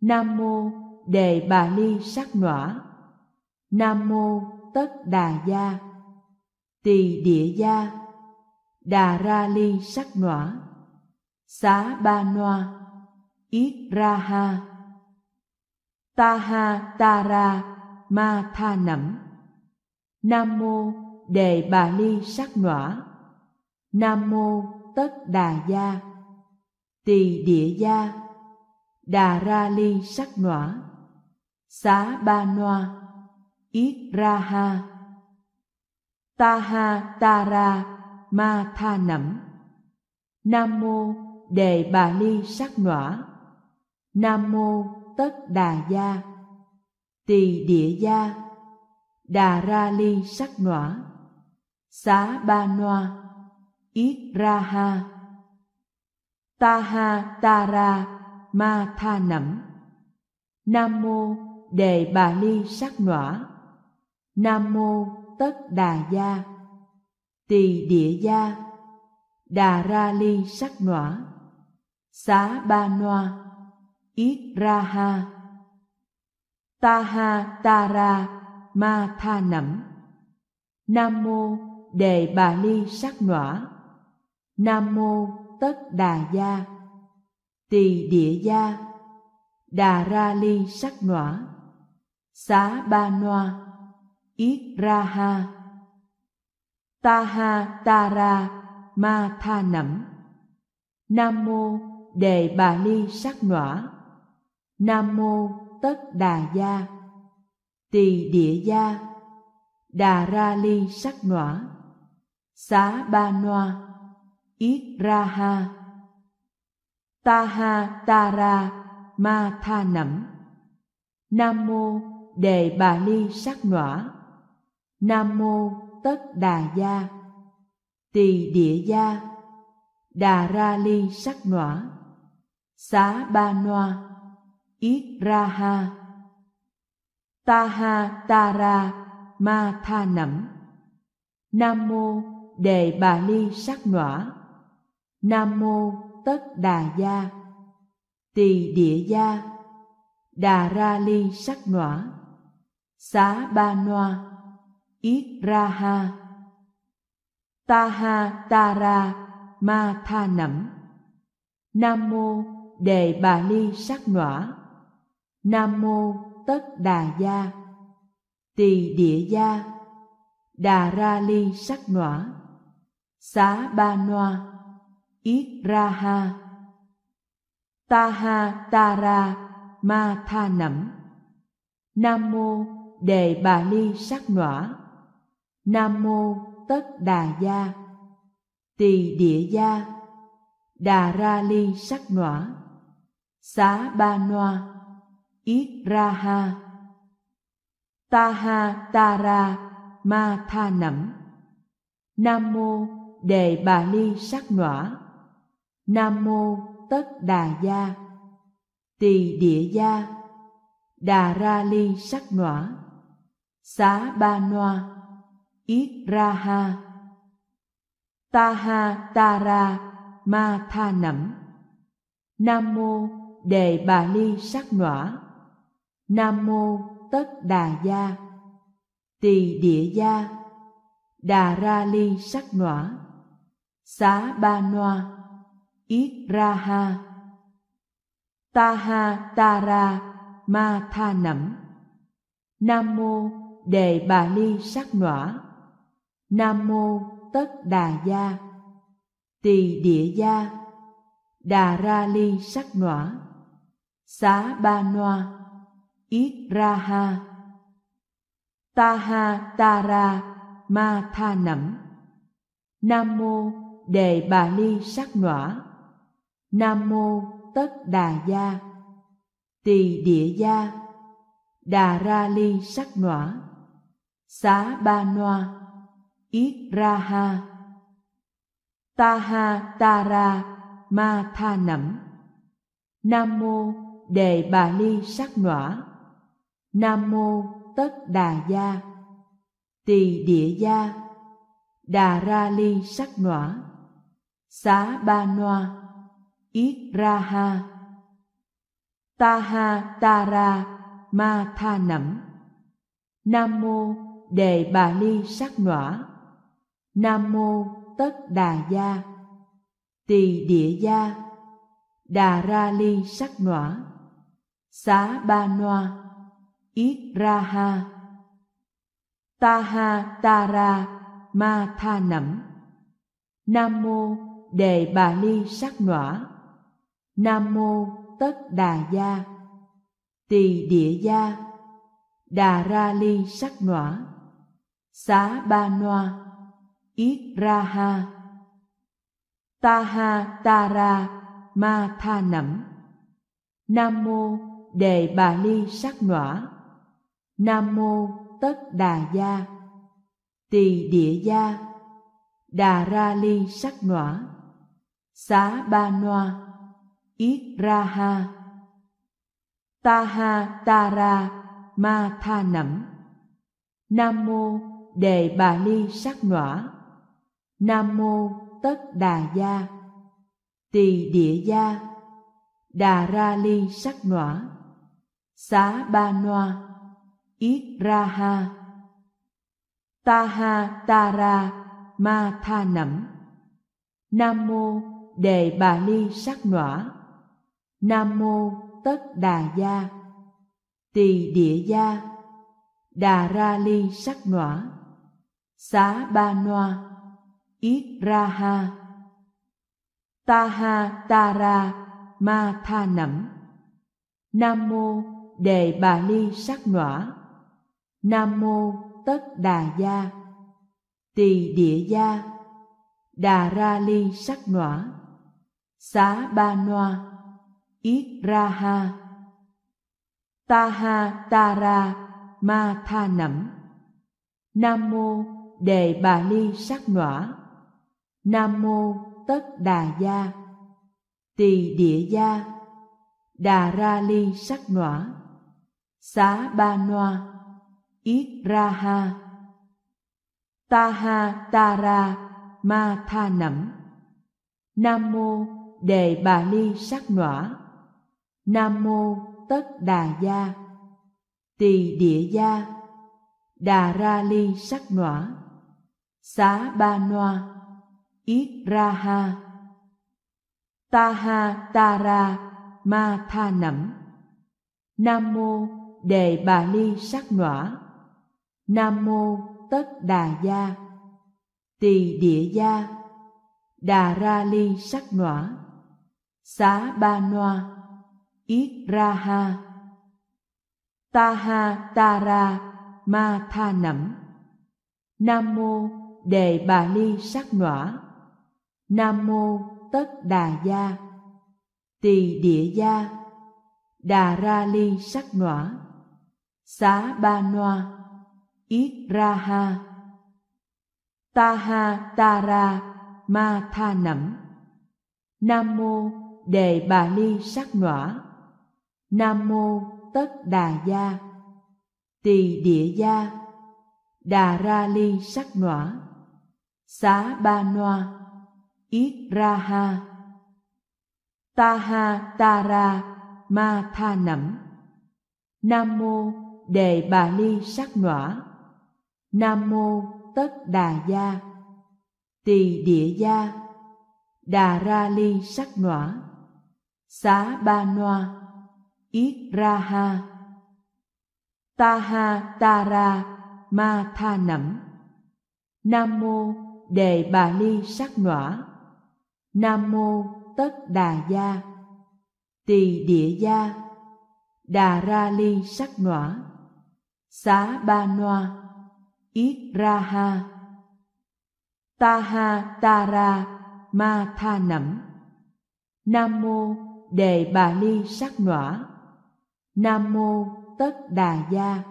Nam Mô Đề Bà Ly Sắc Ngõa Nam Mô Tất Đà Gia Tỳ Địa Gia Đà Ra Ly Sắc Ngõa Xá Ba Noa ít Ra Ha Ta Ha Ta Ra Ma Tha Nẩm Nam Mô Đề Bà Ly Sắc Ngõa Nam mô tất đà gia Tỳ địa gia Đà ra ly sắc nỏa Xá ba noa Yết ra ha Ta ha ta ra Ma tha nẩm Nam mô đề bà ly sắc nỏa Nam mô tất đà gia Tỳ địa gia Đà ra ly sắc nỏa Xá ba noa Iraha Taha Tara Ma Tha Nẩm Nam Mô Đề Bà Ly Sắc Nõa Nam Mô Tất Đà Gia Tỳ Địa Gia Đà Ra Ly Sắc Nõa Xá Ba Noa Yết Ra Ha Ta Ha Ta Ra Ma Tha Nẩm Nam Mô Đề Bà Ly Sắc Nõa Nam mô tất đà gia Tỳ địa gia Đà ra ly sắc nỏa Xá ba noa Yết ra ha Ta ha ta ra ma tha nẩm Nam mô đề bà ly sắc nỏa Nam mô tất đà gia Tỳ địa gia Đà ra ly sắc nỏa Xá ba noa ít ra ha ta ha ta ra Ma Tha Nẩm Nam Mô Đề Bà Ly Sắc Ngõa Nam Mô Tất Đà Gia Tỳ Địa Gia Đà Ra Ly Sắc Ngõa Xá Ba Noa ít Ra Ha Ta Ha Ta Ra Ma Tha Nẩm Nam Mô Đề Bà Ly Sắc Ngõa Nam mô tất đà gia Tỳ địa gia Đà ra ly sắc nỏa Xá ba noa Yết ra ha Ta ha ta ra ma tha nẩm Nam mô đề bà ly sắc nỏa Nam mô tất đà gia Tỳ địa gia Đà ra ly sắc nỏa Xá ba noa Iraha Taha Tara Ma Tha Nẩm Nam Mô Đề Bà Ly Sắc Nỏa Nam Mô Tất Đà Gia Tỳ Địa Gia Đà Ra Ly Sắc Nỏa Xá Ba Noa Yết Ra Ha Ta Ha Ta Ra Ma Tha Nẩm Nam Mô Đề Bà Ly Sắc Nỏa Nam mô tất đà gia Tỳ địa gia Đà ra ly sắc nỏa Xá ba noa Yết ra ha Ta ha ta ra ma tha nẩm Nam mô đề bà ly sắc nỏa Nam mô tất đà gia Tỳ địa gia Đà ra ly sắc nỏa Xá ba noa ít ra ha ta ha ta ra Ma Tha Nẩm Nam Mô Đề Bà Ly Sắc Nõa Nam Mô Tất Đà Gia Tỳ Địa Gia Đà Ra Ly Sắc Nõa Xá Ba Noa ít Ra Ha Ta Ha Ta Ra Ma Tha Nẩm Nam Mô Đề Bà Ly Sắc Nõa Nam mô tất đà gia Tỳ địa gia Đà ra ly sắc nỏa Xá ba noa Yết ra ha Ta ha ta ra ma tha nẩm Nam mô đề bà ly sắc nỏa Nam mô tất đà gia Tỳ địa gia Đà ra ly sắc nỏa Xá ba noa ít ra ha Iraha Taha Tara Ma Tha Nẩm Nam Mô Đề Bà Ly Sắc Nõa Nam Mô Tất Đà Gia Tỳ Địa Gia Đà Ra Ly Sắc Nõa Xá Ba Noa ít ra ha Iraha Taha Tara Ma Tha Nẩm Nam Mô Đề Bà Ly Sắc Nõa Nam mô tất đà gia Tỳ địa gia Đà ra ly sắc nỏa Xá ba noa Yết ra ha Ta ha ta ra ma tha nẩm Nam mô đề bà ly sắc nỏa Nam mô tất đà gia Tỳ địa gia Đà ra ly sắc nỏa Xá ba noa ít ra ha ta ha ta ra Ma Tha Nẩm Nam Mô Đề Bà Ly Sắc Nõa Nam Mô Tất Đà Gia Tỳ Địa Gia Đà Ra Ly Sắc Nõa Xá Ba Noa ít ra ha ta ha ta ra Ma Tha Nẩm Nam Mô Đề Bà Ly Sắc Nõa Nam mô tất đà gia Tỳ địa gia Đà ra ly sắc nỏa Xá ba noa Yết ra ha Ta ha ta ra ma tha nẩm Nam mô đề bà ly sắc nỏa Nam mô tất đà gia Tỳ địa gia Đà ra ly sắc nỏa Xá ba noa ít ra ha Iraha Taha Tara Ma Tha Nẩm Nam Mô Đề Bà Ly Sắc Nỏa Nam Mô Tất Đà Gia Tỳ Địa Gia Đà Ra Ly Sắc Nỏa Xá Ba Noa ít Ra Ha Ta Ha Ta Ra Ma Tha Nẩm Nam Mô Đề Bà Ly Sắc Nỏa Nam mô tất đà gia Tỳ địa gia Đà ra ly sắc nỏa Xá ba noa Yết ra ha Ta ha ta ra ma tha nẩm Nam mô đề bà ly sắc nỏa Nam mô tất đà gia Tỳ địa gia Đà ra ly sắc nỏa Xá ba noa ít ra ha ta ha ta ra Ma Tha Nẩm Nam Mô Đề Bà Ly Sắc Nõa Nam Mô Tất Đà Gia Tỳ Địa Gia Đà Ra Ly Sắc Nõa Xá Ba Noa ít ra ha ta ha ta ra Ma Tha Nẩm Nam Mô Đề Bà Ly Sắc Nõa Nam mô tất đà gia Tỳ địa gia Đà ra ly sắc nỏa Xá ba noa Yết ra ha Ta ha ta ra ma tha nẩm Nam mô đề bà ly sắc nỏa Nam mô tất đà gia Tỳ địa gia Đà ra ly sắc nỏa Xá ba noa ít ra ha Iraha Taha Tara Ma Tha Nẩm Nam Mô Đề Bà Ly Sắc Nõa Nam Mô Tất Đà Gia Tỳ Địa Gia Đà Ra Ly Sắc Nõa Xá Ba Noa ít Ra Ha Ta Ha Ta Ra Ma Tha Nẩm Nam Mô Đề Bà Ly Sắc Nõa Nam mô tất đà gia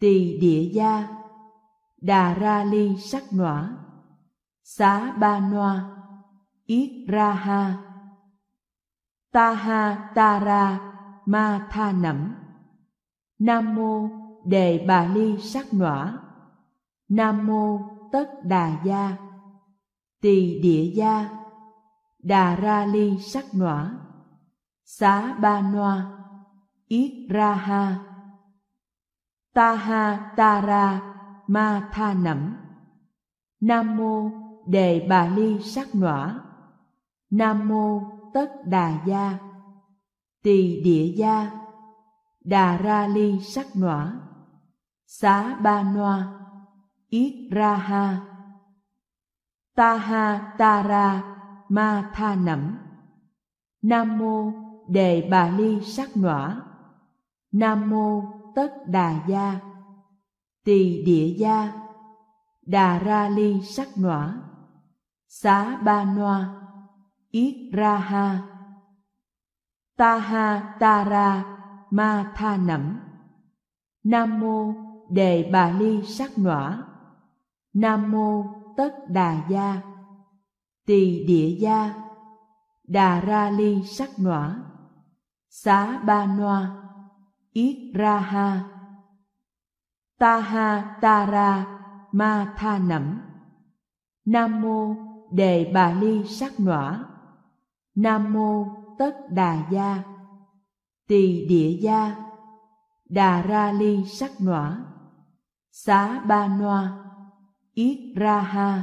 Tỳ địa gia Đà ra ly sắc nỏa Xá ba noa Yết ra ha Ta ha ta ra ma tha nẩm Nam mô đề bà ly sắc nỏa Nam mô tất đà gia Tỳ địa gia Đà ra ly sắc nỏa Xá ba noa ít ra ha ta ha ta ra Ma Tha Nẩm Nam Mô Đề Bà Ly Sắc Nõa Nam Mô Tất Đà Gia Tỳ Địa Gia Đà Ra Ly Sắc Nõa Xá Ba Noa ít ra ha ta ha ta ra Ma Tha Nẩm Nam Mô Đề Bà Ly Sắc Nõa Nam mô tất đà gia Tỳ địa gia Đà ra ly sắc nỏa Xá ba noa Yết ra ha Ta ha ta ra ma tha nẩm Nam mô đề bà ly sắc nỏa Nam mô tất đà gia Tỳ địa gia Đà ra ly sắc nỏa Xá ba noa ít ra ha ta ha ta ra Ma Tha Nẩm Nam Mô Đề Bà Ly Sắc Nõa Nam Mô Tất Đà Gia Tỳ Địa Gia Đà Ra Ly Sắc Nõa Xá Ba Noa ít Ra Ha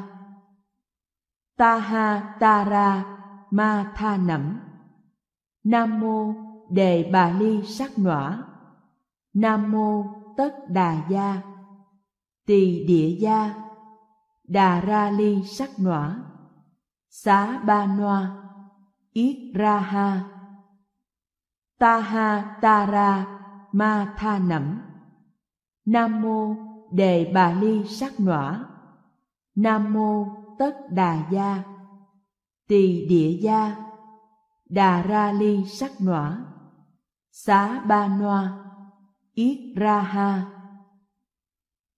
Ta Ha Ta Ra Ma Tha Nẩm Nam Mô Đề Bà Ly Sắc Nõa Nam mô tất đà gia Tỳ địa gia Đà ra ly sắc nỏa Xá ba noa Yết ra ha Ta ha ta ra ma tha nẩm Nam mô đề bà ly sắc nỏa Nam mô tất đà gia Tỳ địa gia Đà ra ly sắc nỏa Xá ba noa ít ra ha Iraha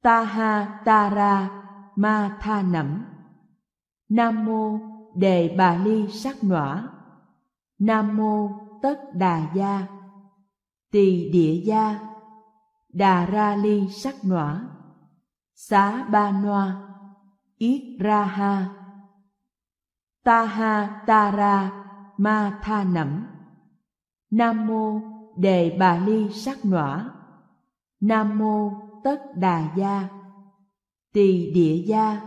Taha Tara Ma Tha Nẩm Nam Mô Đề Bà Ly Sắc Nõa Nam Mô Tất Đà Gia Tỳ Địa Gia Đà Ra Ly Sắc Nõa Xá Ba Noa ít Ra Ha Ta Ha Ta Ra Ma Tha Nẩm Nam Mô Đề Bà Ly Sắc Nõa Nam mô tất đà gia Tỳ địa gia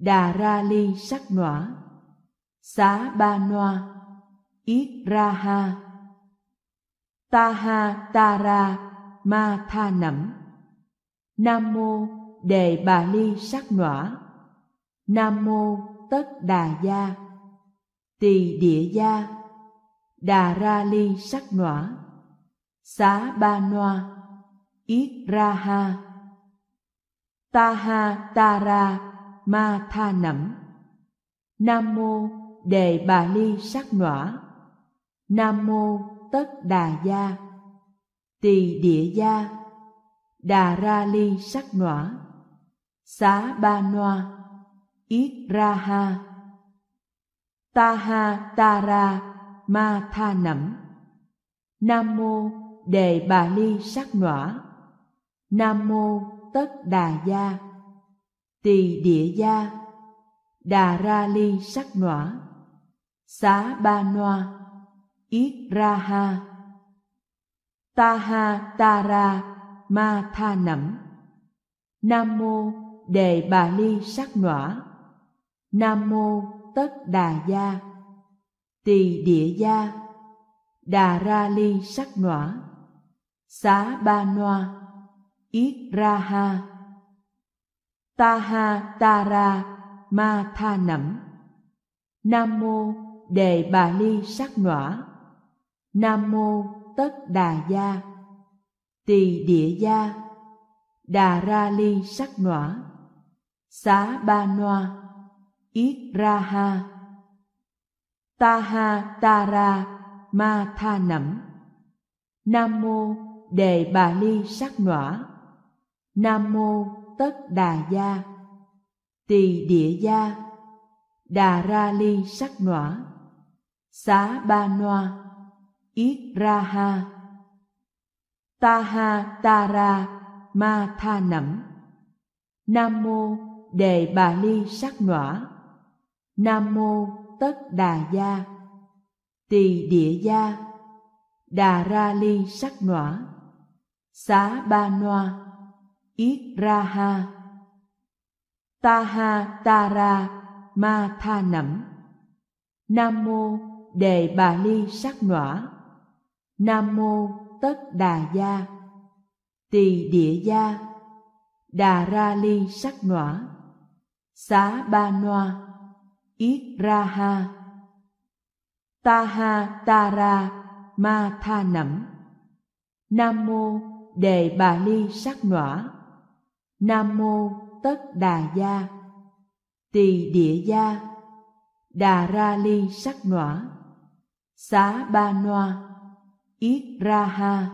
Đà ra ly sắc nỏa Xá ba noa Yết ra ha Ta ha ta ra ma tha nẩm Nam mô đề bà ly sắc nỏa Nam mô tất đà gia Tỳ địa gia Đà ra ly sắc nỏa Xá ba noa Iraha Taha Tara Ma Tha Nẩm Nam Mô Đề Bà Ly Sắc Nõa Nam Mô Tất Đà Gia Tỳ Địa Gia Đà Ra Ly Sắc Nõa Xá Ba Noa ít Ra Ha Ta Ha Ta Ra Ma Tha Nẩm Nam Mô Đề Bà Ly Sắc Nõa Nam mô Tất Đà Gia Tỳ Địa Gia Đà Ra Ly Sắc Nỏa Xá Ba Noa Yết Ra Ha Ta Ha Ta Ra Ma Tha Nẩm Nam mô Đề Bà Ly Sắc Nỏa Nam mô Tất Đà Gia Tỳ Địa Gia Đà Ra Ly Sắc Nỏa Xá Ba Noa ít ra ha Iraha Taha Tara Ma Tha Nẩm Nam Mô Đề Bà Ly Sắc Nõa Nam Mô Tất Đà Gia Tỳ Địa Gia Đà Ra Ly Sắc Nõa Xá Ba Noa ít ra ha Iraha Taha Tara Ma Tha Nẩm Nam Mô Đề Bà Ly Sắc Nõa Nam mô tất đà gia Tỳ địa gia Đà ra ly sắc nỏa Xá ba noa Yết ra ha Ta ha ta ra ma tha nẩm Nam mô đề bà ly sắc nỏa Nam mô tất đà gia Tỳ địa gia Đà ra ly sắc nỏa Xá ba noa ít ra ha ta ha ta ra Ma Tha Nẩm Nam Mô Đề Bà Ly Sắc Nõa Nam Mô Tất Đà Gia Tỳ Địa Gia Đà Ra Ly Sắc Nõa Xá Ba Noa ít Ra Ha Ta Ha Ta Ra Ma Tha Nẩm Nam Mô Đề Bà Ly Sắc Nõa Nam mô tất đà gia Tỳ địa gia Đà ra ly sắc nỏa Xá ba noa Yết ra ha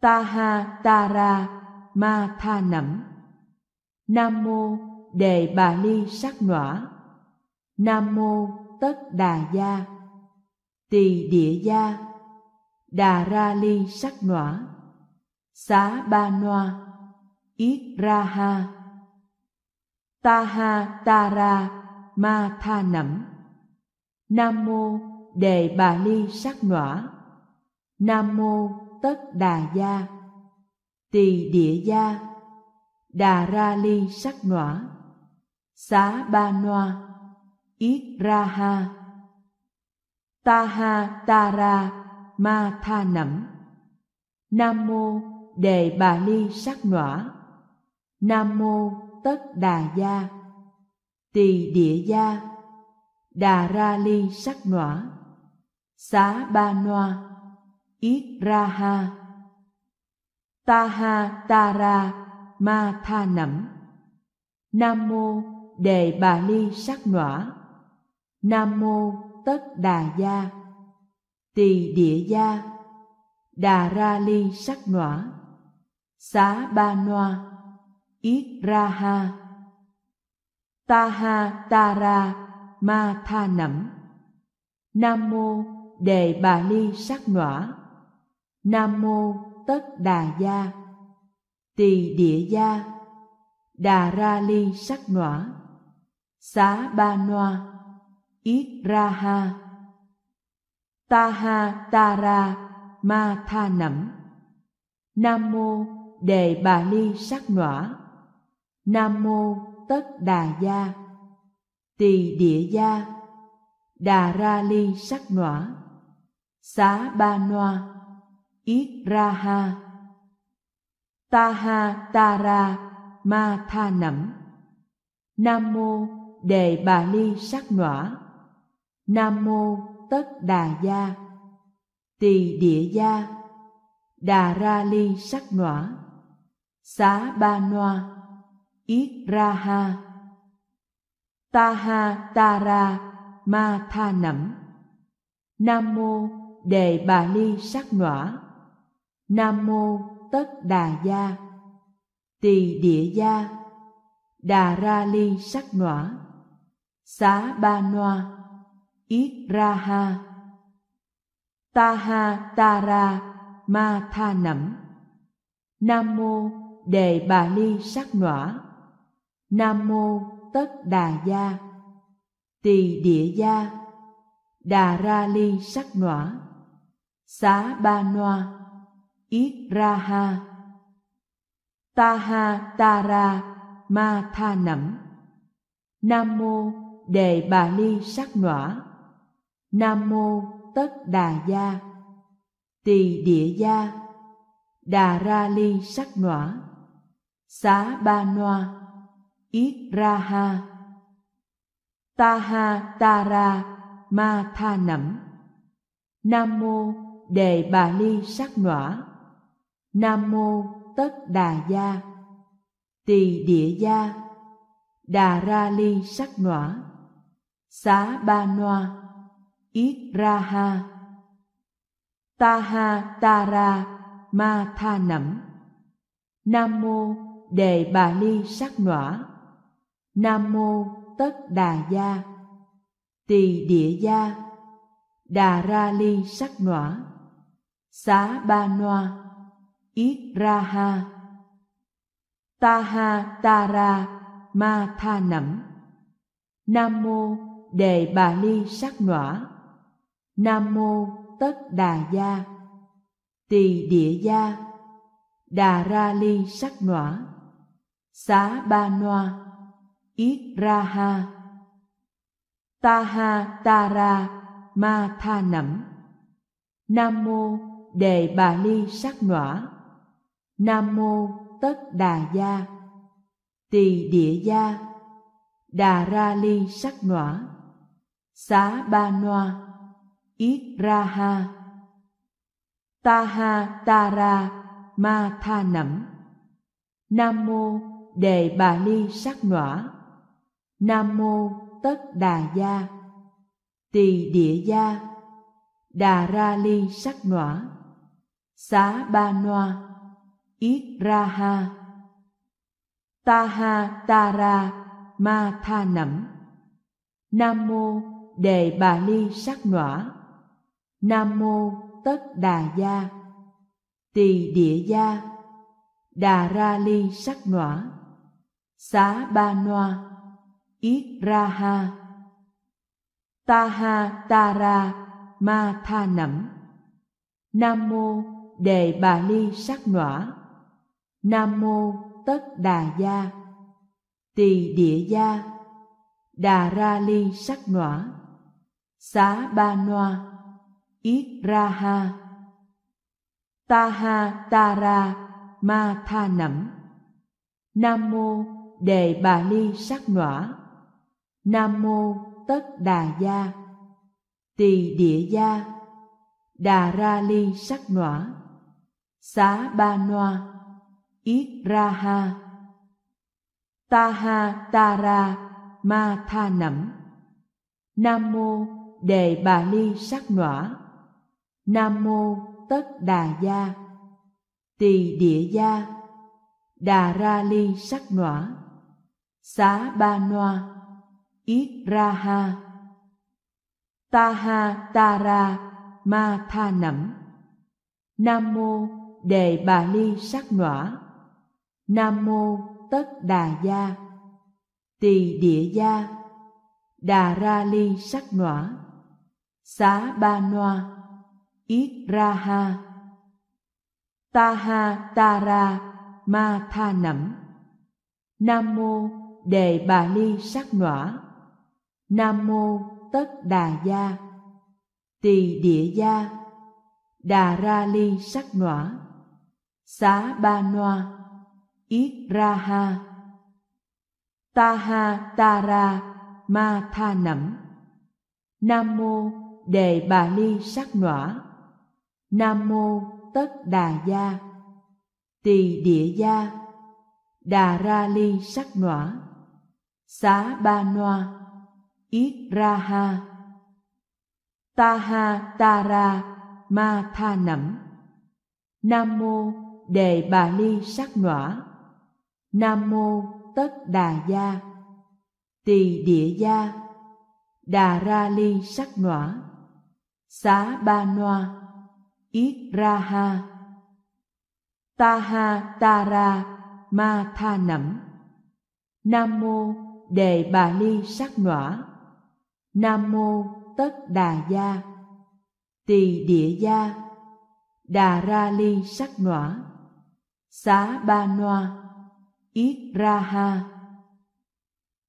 Ta ha ta ra ma tha nẩm Nam mô đề bà ly sắc nỏa Nam mô tất đà gia Tỳ địa gia Đà ra ly sắc nỏa Xá ba noa ít ra ha Iraha Taha Tara Ma Tha Nẩm Nam Mô Đề Bà Ly Sắc Nỏa Nam Mô Tất Đà Gia Tỳ Địa Gia Đà Ra Ly Sắc Nỏa Xá Ba Noa ít Ra Ha Ta Ha Ta Ra Ma Tha Nẩm Nam Mô Đề Bà Ly Sắc Nỏa Nam mô tất đà gia Tỳ địa gia Đà ra ly sắc nỏa Xá ba noa Yết ra ha Ta ha ta ra ma tha nẩm Nam mô đề bà ly sắc nỏa Nam mô tất đà gia Tỳ địa gia Đà ra ly sắc nỏa Xá ba noa Iraha Taha Tara Ma Tha Nẩm Nam Mô Đề Bà Ly Sắc Ngõa Nam Mô Tất Đà Gia Tỳ Địa Gia Đà Ra Ly Sắc Ngõa Xá Ba Noa ít Ra Ha Ta Ha Ta Ra Ma Tha Nẩm Nam Mô Đề Bà Ly Sắc Ngõa Nam mô tất đà gia Tỳ địa gia Đà ra ly sắc nỏa Xá ba noa Yết ra ha Ta ha ta ra ma tha nẩm Nam mô đề bà ly sắc nỏa Nam mô tất đà gia Tỳ địa gia Đà ra ly sắc nỏa Xá ba noa Iraha Taha Tara Ma Tha Nẩm Nam Mô Đề Bà Ly Sắc Nỏa Nam Mô Tất Đà Gia Tỳ Địa Gia Đà Ra Ly Sắc Nỏa Xá Ba Noa Yết Ra Ha Ta Ha Ta Ra Ma Tha Nẩm Nam Mô Đề Bà Ly Sắc Nỏa Nam mô tất đà gia Tỳ địa gia Đà ra ly sắc nỏa Xá ba noa Yết ra ha Ta ha ta ra ma tha nẩm Nam mô đề bà ly sắc nỏa Nam mô tất đà gia Tỳ địa gia Đà ra ly sắc nỏa Xá ba noa Iraha Taha Tara Ma Tha Nẩm Nam Mô Đề Bà Ly Sắc Ngõa Nam Mô Tất Đà Gia Tỳ Địa Gia Đà Ra Ly Sắc Ngõa Xá Ba Noa Yết Ra Ha Ta Ha Ta Ra Ma Tha Nẩm Nam Mô Đề Bà Ly Sắc Ngõa Nam mô tất đà gia Tỳ địa gia Đà ra ly sắc nỏa Xá ba noa Yết ra ha Ta ha ta ra ma tha nẩm Nam mô đề bà ly sắc nỏa Nam mô tất đà gia Tỳ địa gia Đà ra ly sắc nỏa Xá ba noa Iraha Taha Tara Ma Tha Nẩm Nam Mô Đề Bà Ly Sắc Nỏa Nam Mô Tất Đà Gia Tỳ Địa Gia Đà Ra Ly Sắc Nỏa Xá Ba Noa ra ha Iraha Taha Tara Ma Tha Nẩm Nam Mô Đề Bà Ly Sắc Nỏa Nam mô tất đà gia Tỳ địa gia Đà ra ly sắc nỏa Xá ba noa Yết ra ha Ta ha ta ra ma tha nẩm Nam mô đề bà ly sắc nỏa Nam mô tất đà gia Tỳ địa gia Đà ra ly sắc nỏa Xá ba noa ít ra ha ta ha ta ra Ma Tha Nẩm Nam Mô Đề Bà Ly Sắc Nỏa Nam Mô Tất Đà Gia Tỳ Địa Gia Đà Ra Ly Sắc Nỏa Xá Ba Noa ít Ra Ha Ta Ha Ta Ra Ma Tha Nẩm Nam Mô Đề Bà Ly Sắc Nỏa Nam mô tất đà gia Tỳ địa gia Đà ra ly sắc nỏa Xá ba noa Yết ra ha Ta ha ta ra Ma tha nẩm Nam mô đề bà ly sắc nỏa Nam mô tất đà gia Tỳ địa gia Đà ra ly sắc nỏa Xá ba noa Iraha Taha Tara Ma Tha Nẩm Nam Mô Đề Bà Ly Sắc Nõa Nam Mô Tất Đà Gia Tỳ Địa Gia Đà Ra Ly Sắc Nõa Xá Ba Noa ít Ra Ha Ta Ha Ta Ra Ma Tha Nẩm Nam Mô Đề Bà Ly Sắc Nõa Nam mô tất đà gia Tỳ địa gia Đà ra ly sắc nỏa Xá ba noa Yết ra ha Ta ha ta ra ma tha nẩm Nam mô đề bà ly sắc nỏa Nam mô tất đà gia Tỳ địa gia Đà ra ly sắc nỏa Xá ba noa ít ra ha ta ha ta ra Ma Tha Nẩm Nam Mô Đề Bà Ly Sắc Ngõa Nam Mô Tất Đà Gia Tỳ Địa Gia Đà Ra Ly Sắc Ngõa Xá Ba Noa ít Ra Ha Ta Ha Ta Ra Ma Tha Nẩm Nam Mô Đề Bà Ly Sắc Ngõa Nam mô tất đà gia Tỳ địa gia Đà ra ly sắc nỏa Xá ba noa Yết ra ha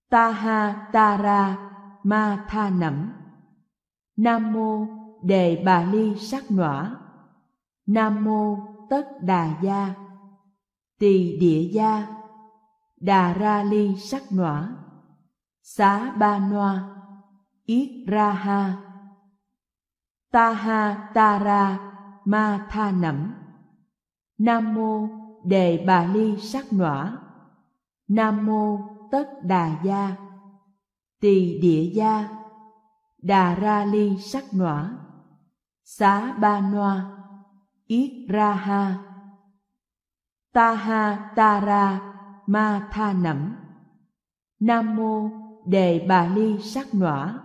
Ta ha ta ra ma tha nẩm Nam mô đề bà ly sắc nỏa Nam mô tất đà gia Tỳ địa gia Đà ra ly sắc nỏa Xá ba noa ít ra ha ta ha ta ra Ma Tha Nẩm Nam Mô Đề Bà Ly Sắc Nỏa Nam Mô Tất Đà Gia Tỳ Địa Gia Đà Ra Ly Sắc Nỏa Xá Ba Noa ít Ra Ha Ta Ha Ta Ra Ma Tha Nẩm Nam Mô Đề Bà Ly Sắc Nỏa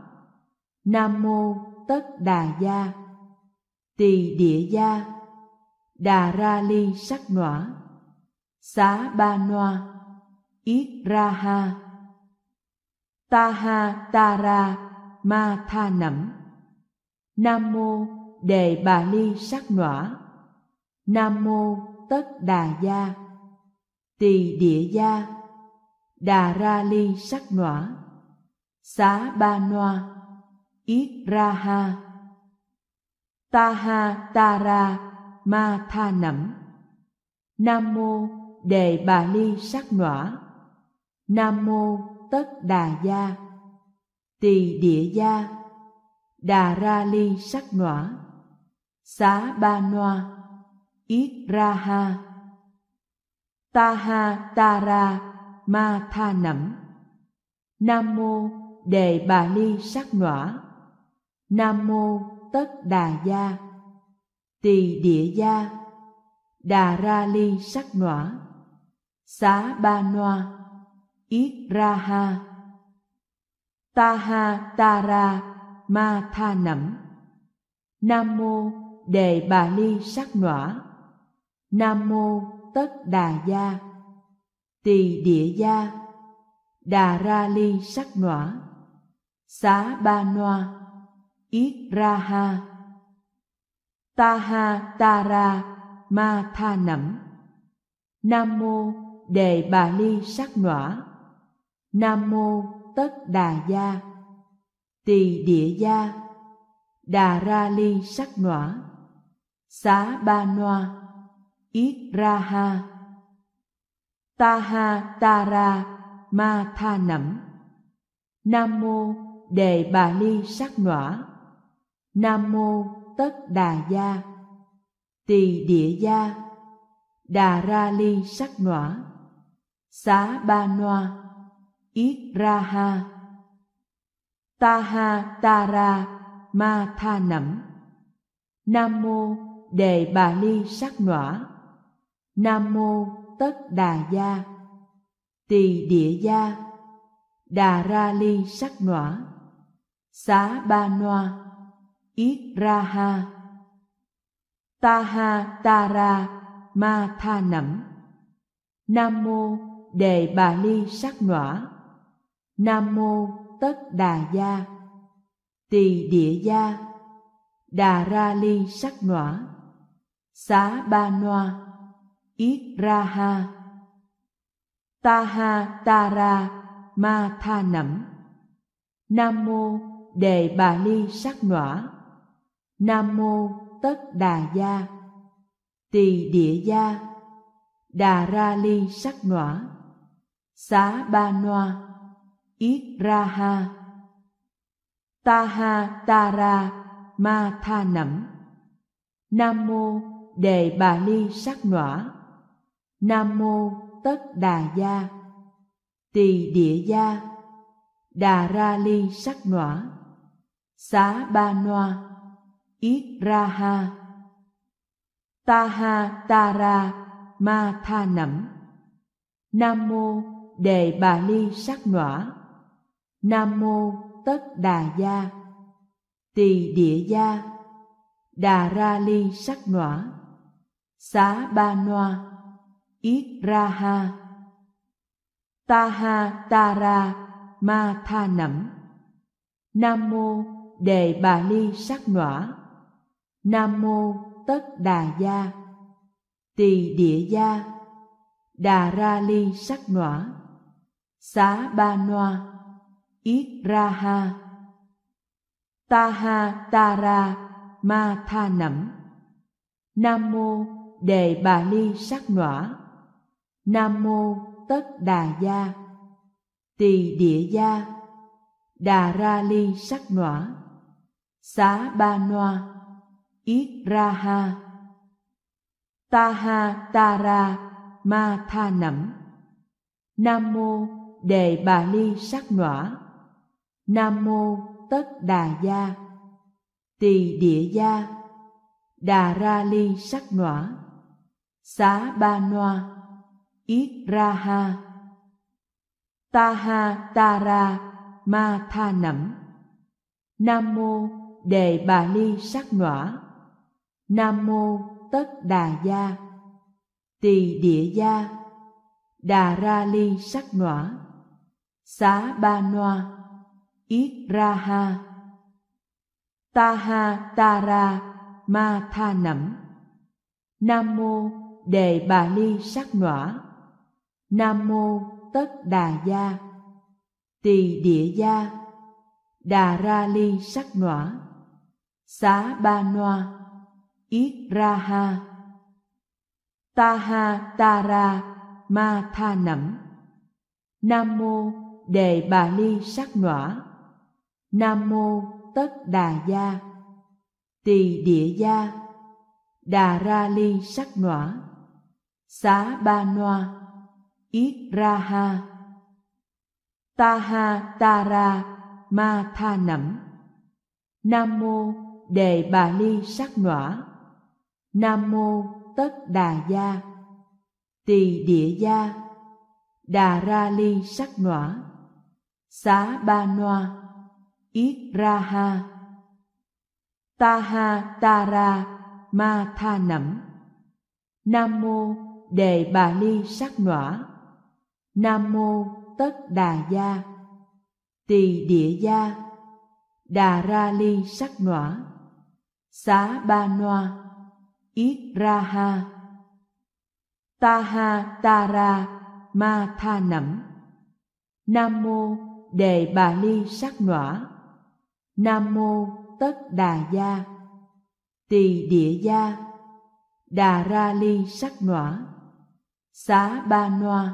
Nam mô tất đà gia Tỳ địa gia Đà ra ly sắc nỏa Xá ba noa Yết ra ha Ta ha ta ra ma tha nẩm Nam mô đề bà ly sắc nỏa Nam mô tất đà gia Tỳ địa gia Đà ra ly sắc nỏa Xá ba noa ít ra ha ta ha ta ra Ma Tha Nẩm Nam Mô Đề Bà Ly Sắc Nỏa Nam Mô Tất Đà Gia Tỳ Địa Gia Đà Ra Ly Sắc Nỏa Xá Ba Noa ít Ra Ha Ta Ha Ta Ra Ma Tha Nẩm Nam Mô Đề Bà Ly Sắc Nỏa Nam mô tất đà gia Tỳ địa gia Đà ra ly sắc nỏa Xá ba noa Yết ra ha Ta ha ta ra ma tha nẩm Nam mô đề bà ly sắc nỏa Nam mô tất đà gia Tỳ địa gia Đà ra ly sắc nỏa Xá ba noa ít ra ha Iraha Taha Tara Ma Tha Nẩm Nam Mô Đề Bà Ly Sắc Nõa Nam Mô Tất Đà Gia Tỳ Địa Gia Đà Ra Ly Sắc Nõa Xá Ba Noa ít ra ha Iraha Taha Tara Ma Tha Nẩm Nam Mô Đề Bà Ly Sắc Nõa Nam mô tất đà gia Tỳ địa gia Đà ra ly sắc nỏa Xá ba noa Yết ra ha Ta ha ta ra ma tha nẩm Nam mô đề bà ly sắc nỏa Nam mô tất đà gia Tỳ địa gia Đà ra ly sắc nỏa Xá ba noa ít ra ha ta ha ta ra Ma Tha Nẩm Nam Mô Đề Bà Ly Sắc Nỏa Nam Mô Tất Đà Gia Tỳ Địa Gia Đà Ra Ly Sắc Nỏa Xá Ba Noa ít ra ha ta ha ta ra Ma Tha Nẩm Nam Mô Đề Bà Ly Sắc Nỏa Nam mô tất đà gia Tỳ địa gia Đà ra ly sắc nỏa Xá ba noa Yết ra ha Ta ha ta ra ma tha nẩm Nam mô đề bà ly sắc nỏa Nam mô tất đà gia Tỳ địa gia Đà ra ly sắc nỏa Xá ba noa ít ra ha Iraha Taha Tara Ma Tha Nẩm Nam Mô Đề Bà Ly Sắc Nõa Nam Mô Tất Đà Gia Tỳ Địa Gia Đà Ra Ly Sắc Nõa Xá Ba Noa ít Ra Ha Ta Ha Ta Ra Ma Tha Nẩm Nam Mô Đề Bà Ly Sắc Nõa Nam mô tất đà gia Tỳ địa gia Đà ra ly sắc nỏa Xá ba noa Yết ra ha Ta ha ta ra ma tha nẩm Nam mô đề bà ly sắc nỏa Nam mô tất đà gia Tỳ địa gia Đà ra ly sắc nỏa Xá ba noa ít ra ha ta ha ta ra Ma Tha Nẩm Nam Mô Đề Bà Ly Sắc Nõa Nam Mô Tất Đà Gia Tỳ Địa Gia Đà Ra Ly Sắc Nõa Xá Ba Noa ít Ra Ha Ta Ha Ta Ra Ma Tha Nẩm Nam Mô Đề Bà Ly Sắc Nõa Nam mô tất đà gia Tỳ địa gia Đà ra ly sắc nỏa Xá ba noa Yết ra ha Ta ha ta ra ma tha nẩm Nam mô đề bà ly sắc nỏa Nam mô tất đà gia Tỳ địa gia Đà ra ly sắc nỏa Xá ba noa ít ra ha Iraha Taha Tara Ma Tha Nẩm Nam Mô Đề Bà Ly Sắc Nõa Nam Mô Tất Đà Gia Tỳ Địa Gia Đà Ra Ly Sắc Nõa Xá Ba Noa ít Ra Ha Ta Ha Ta Ra Ma Tha Nẩm Nam Mô Đề Bà Ly Sắc Nõa Nam mô tất đà gia Tỳ địa gia Đà ra ly sắc nỏa Xá ba noa Yết ra ha Ta ha ta ra ma tha nẩm Nam mô đề bà ly sắc nỏa Nam mô tất đà gia Tỳ địa gia Đà ra ly sắc nỏa Xá ba noa ít ra ha ta ha ta ra Ma Tha Nẩm Nam Mô Đề Bà Ly Sắc Nõa Nam Mô Tất Đà Gia Tỳ Địa Gia Đà Ra Ly Sắc Nõa Xá Ba Noa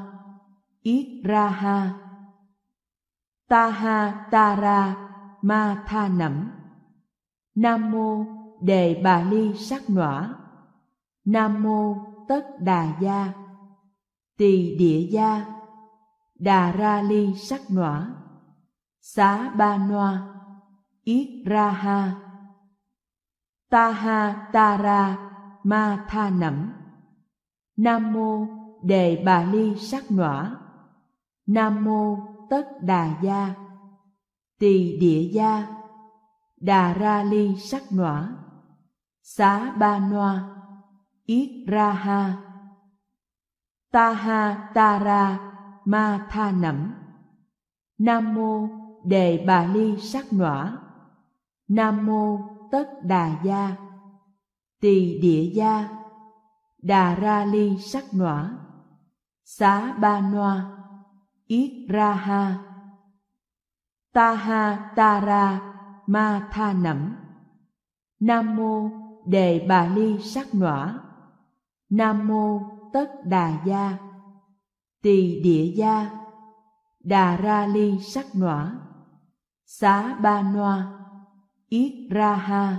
ít ra ha ta ha ta ra Ma Tha Nẩm Nam Mô Đề Bà Ly Sắc Nõa Nam mô tất đà gia Tỳ địa gia Đà ra ly sắc nỏa Xá ba noa Yết ra ha Ta ha ta ra ma tha nẩm Nam mô đề bà ly sắc nỏa Nam mô tất đà gia Tỳ địa gia Đà ra ly sắc nỏa Xá ba noa ít ra ha Iraha Taha Tara Ma Tha Nẩm Nam Mô Đề Bà Ly Sắc Nõa Nam Mô Tất Đà Gia Tỳ Địa Gia Đà Ra Ly Sắc Nõa Xá Ba Noa ít Ra Ha Ta Ha Ta Ra Ma Tha Nẩm Nam Mô Đề Bà Ly Sắc Nõa Nam mô tất đà gia Tỳ địa gia Đà ra ly sắc nỏa Xá ba noa Yết ra ha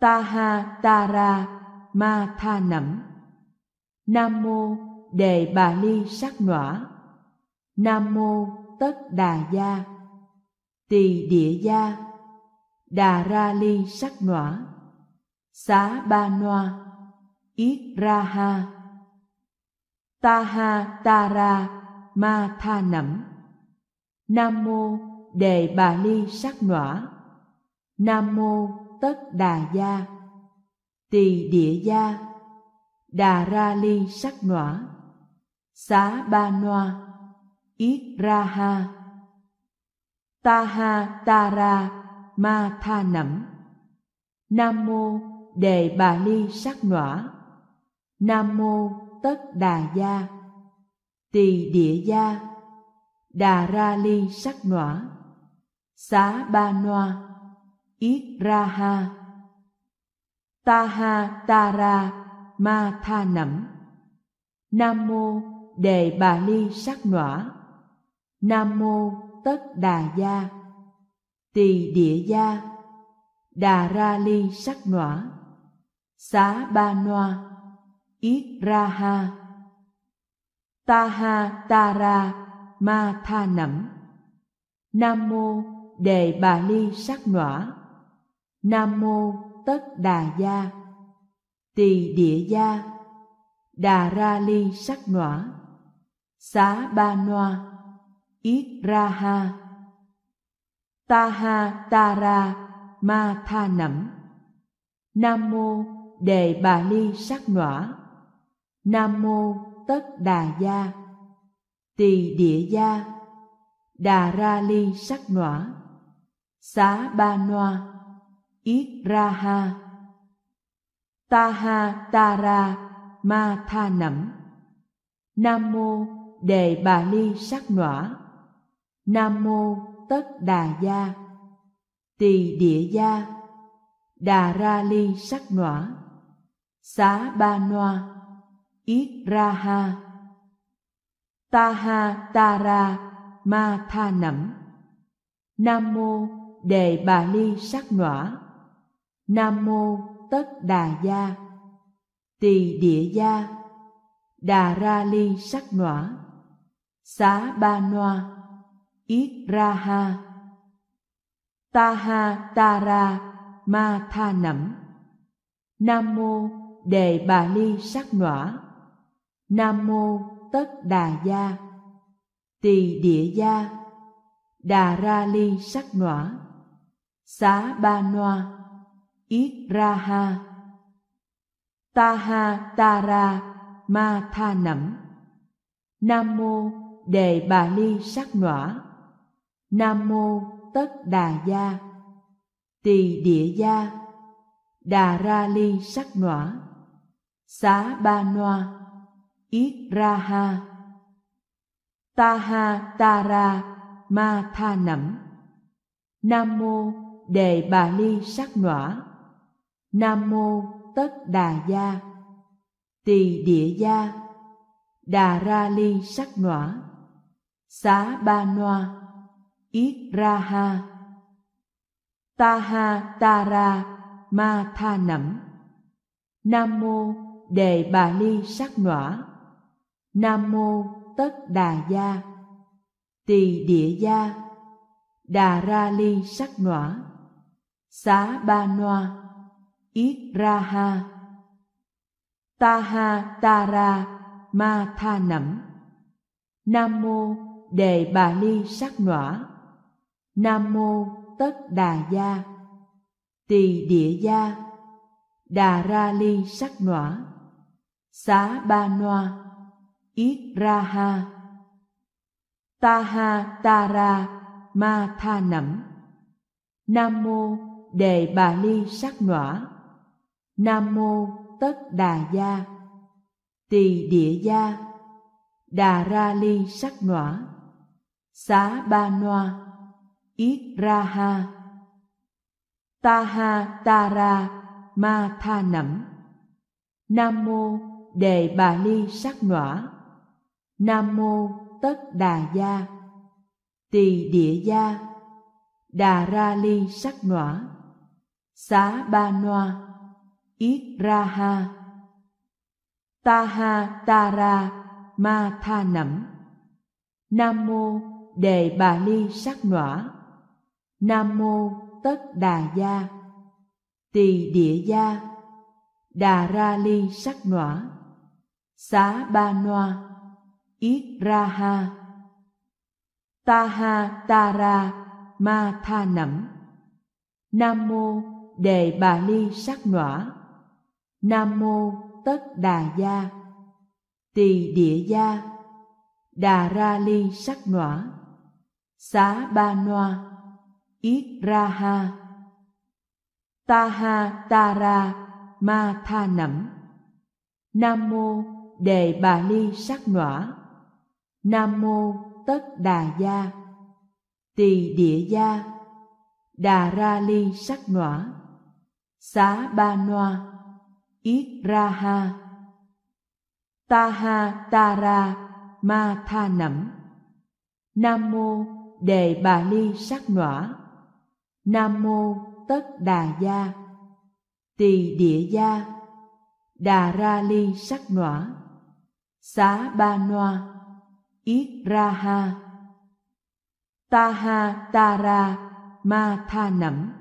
Ta ha ta ra ma tha nẩm Nam mô đề bà ly sắc nỏa Nam mô tất đà gia Tỳ địa gia Đà ra ly sắc nỏa Xá ba noa ít ra ha Iraha Taha Tara Ma Tha Nẩm Nam Mô Đề Bà Ly Sắc Nõa Nam Mô Tất Đà Gia Tỳ Địa Gia Đà Ra Ly Sắc Nõa Xá Ba Noa ít ra ha Iraha Taha Tara Ma Tha Nẩm Nam Mô Đề Bà Ly Sắc Nõa Nam mô tất đà gia Tỳ địa gia Đà ra ly sắc nỏa Xá ba noa Yết ra ha Ta ha ta ra ma tha nẩm Nam mô đề bà ly sắc nỏa Nam mô tất đà gia Tỳ địa gia Đà ra ly sắc nỏa Xá ba noa Iraha Taha Tara Ma Tha Nẩm Nam Mô Đề Bà Ly Sắc Nõa Nam Mô Tất Đà Gia Tỳ Địa Gia Đà Ra Ly Sắc Nõa Xá Ba Noa ít Ra Ha Ta Ha Ta Ra Ma Tha Nẩm Nam Mô Đề Bà Ly Sắc Nõa Nam mô Tất Đà Gia Tỳ Địa Gia Đà Ra Ly Sắc Nỏa Xá Ba Noa Yết Ra Ha Ta Ha Ta Ra Ma Tha Nẩm Nam mô Đề Bà Ly Sắc Nỏa Nam mô Tất Đà Gia Tỳ Địa Gia Đà Ra Ly Sắc Nỏa Xá Ba Noa ít ra ha Iraha Taha Tara Ma Tha Nẩm Nam Mô Đề Bà Ly Sắc Nõa Nam Mô Tất Đà Gia Tỳ Địa Gia Đà Ra Ly Sắc Nõa Xá Ba Noa ít Ra Ha Ta Ha Ta Ra Ma Tha Nẩm Nam Mô Đề Bà Ly Sắc Nõa Nam mô tất đà gia Tỳ địa gia Đà ra ly sắc nỏa Xá ba noa Yết ra ha Ta ha ta ra ma tha nẩm Nam mô đề bà ly sắc nỏa Nam mô tất đà gia Tỳ địa gia Đà ra ly sắc nỏa Xá ba noa ít ra ha ta ha ta ra Ma Tha Nẩm Nam Mô Đề Bà Ly Sắc Nõa Nam Mô Tất Đà Gia Tỳ Địa Gia Đà Ra Ly Sắc Nõa Xá Ba Noa ít Ra Ha Ta Ha Ta Ra Ma Tha Nẩm Nam Mô Đề Bà Ly Sắc Nõa Nam mô tất đà gia Tỳ địa gia Đà ra ly sắc nỏa Xá ba noa Yết ra ha Ta ha ta ra ma tha nẩm Nam mô đề bà ly sắc nỏa Nam mô tất đà gia Tỳ địa gia Đà ra ly sắc nỏa Xá ba noa ít ra ha Iraha Taha Tara Ma Tha Nẩm Nam Mô Đề Bà Ly Sắc Nỏa Nam Mô Tất Đà Gia Tỳ Địa Gia Đà Ra Ly Sắc Nỏa Xá Ba Noa ít Ra Ha Ta Ha Ta Ra Ma Tha Nẩm Nam Mô Đề Bà Ly Sắc Nỏa Nam mô tất đà gia Tỳ địa gia Đà ra ly sắc nỏa Xá ba noa Yết ra ha Ta ha ta ra ma tha nẩm Nam mô đề bà ly sắc nỏa Nam mô tất đà gia Tỳ địa gia Đà ra ly sắc nỏa Xá ba noa Iraha Taha Tara Ma Tha Nẩm Nam Mô Đề Bà Ly Sắc Ngõa Nam Mô Tất Đà Gia Tỳ Địa Gia Đà Ra Ly Sắc Ngõa Xá Ba Noa ít Ra Ha Ta Ha Ta Ra Ma Tha Nẩm Nam Mô Đề Bà Ly Sắc Ngõa Nam mô tất đà gia Tỳ địa gia Đà ra ly sắc nỏa Xá ba noa Yết ra ha Ta ha ta ra ma tha nẩm Nam mô đề bà ly sắc nỏa Nam mô tất đà gia Tỳ địa gia Đà ra ly sắc nỏa Xá ba noa Iraha Taha Tara Ma Tha Nẩm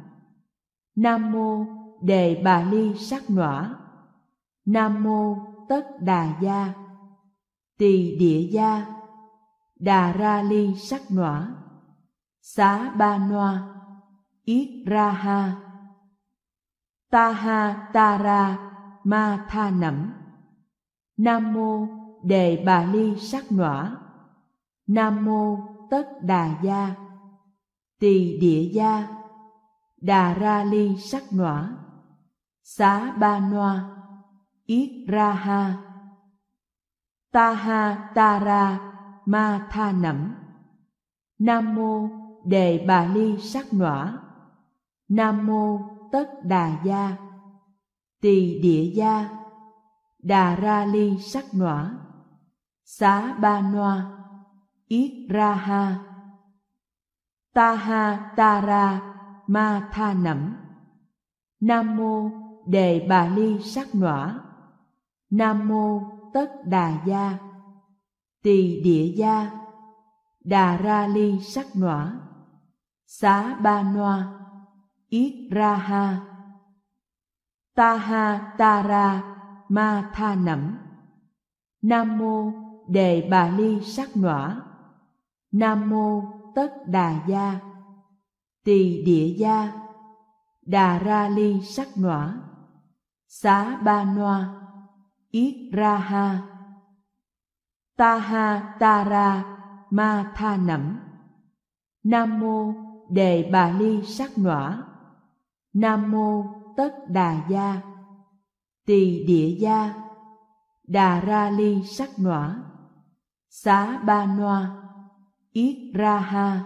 Nam Mô Đề Bà Ly Sắc Nỏa Nam Mô Tất Đà Gia Tỳ Địa Gia Đà Ra Ly Sắc Nỏa Xá Ba Noa Yết Ra Ha Ta Ha Ta Ra Ma Tha Nẩm Nam Mô Đề Bà Ly Sắc Nỏa Nam mô tất đà gia Tỳ địa gia Đà ra ly sắc nỏa Xá ba noa Yết ra ha Ta ha ta ra ma tha nẩm Nam mô đề bà ly sắc nỏa Nam mô tất đà gia Tỳ địa gia Đà ra ly sắc nỏa Xá ba noa ít ra ha ta ha ta ra Ma Tha Nẩm Nam Mô Đề Bà Ly Sắc Ngõa Nam Mô Tất Đà Gia Tỳ Địa Gia Đà Ra Ly Sắc Ngõa Xá Ba Noa ít Ra Ha Ta Ha Ta Ra Ma Tha Nẩm Nam Mô Đề Bà Ly Sắc Ngõa Nam mô tất đà gia Tỳ địa gia Đà ra ly sắc nỏa Xá ba noa Yết ra ha Ta ha ta ra ma tha nẩm Nam mô đề bà ly sắc nỏa Nam mô tất đà gia Tỳ địa gia Đà ra ly sắc nỏa Xá ba noa ít ra ha Iraha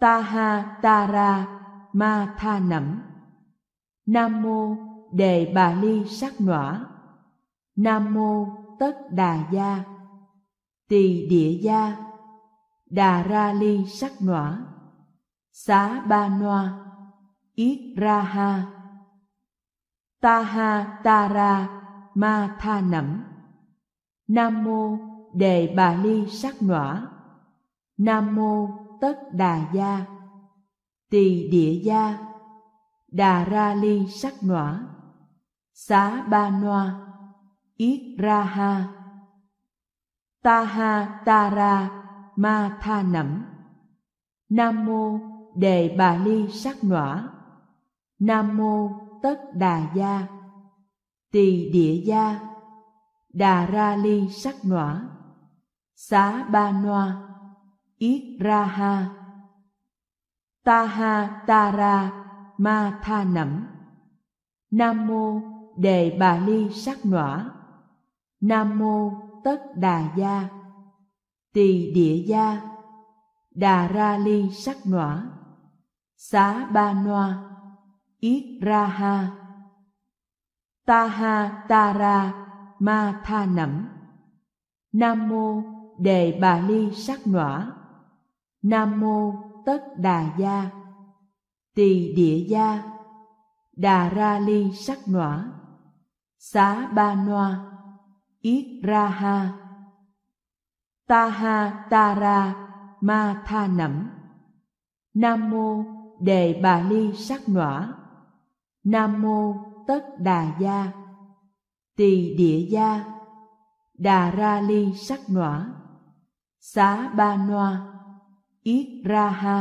Taha Tara Ma Tha Nẩm Nam Mô Đề Bà Ly Sắc Nỏa Nam Mô Tất Đà Gia Tỳ Địa Gia Đà Ra Ly Sắc Nỏa Xá Ba Noa ít Ra Ha Ta Ha Ta Ra Ma Tha Nẩm Nam Mô Đề Bà Ly Sắc Nỏa Nam mô tất đà gia Tỳ địa gia Đà ra ly sắc nỏa Xá ba noa Yết ra ha Ta ha ta ra ma tha nẩm Nam mô đề bà ly sắc nỏa Nam mô tất đà gia Tỳ địa gia Đà ra ly sắc nỏa Xá ba noa ít ra ha ta ha ta ra Ma Tha Nẩm Nam Mô Đề Bà Ly Sắc Ngõa Nam Mô Tất Đà Gia Tỳ Địa Gia Đà Ra Ly Sắc Ngõa Xá Ba Noa ít Ra Ha Ta Ha Ta Ra Ma Tha Nẩm Nam Mô Đề Bà Ly Sắc Ngõa Nam mô tất đà gia Tỳ địa gia Đà ra ly sắc nỏa Xá ba noa Yết ra ha Ta ha ta ra Ma tha nẩm Nam mô đề bà ly sắc nỏa Nam mô tất đà gia Tỳ địa gia Đà ra ly sắc nỏa Xá ba noa Iraha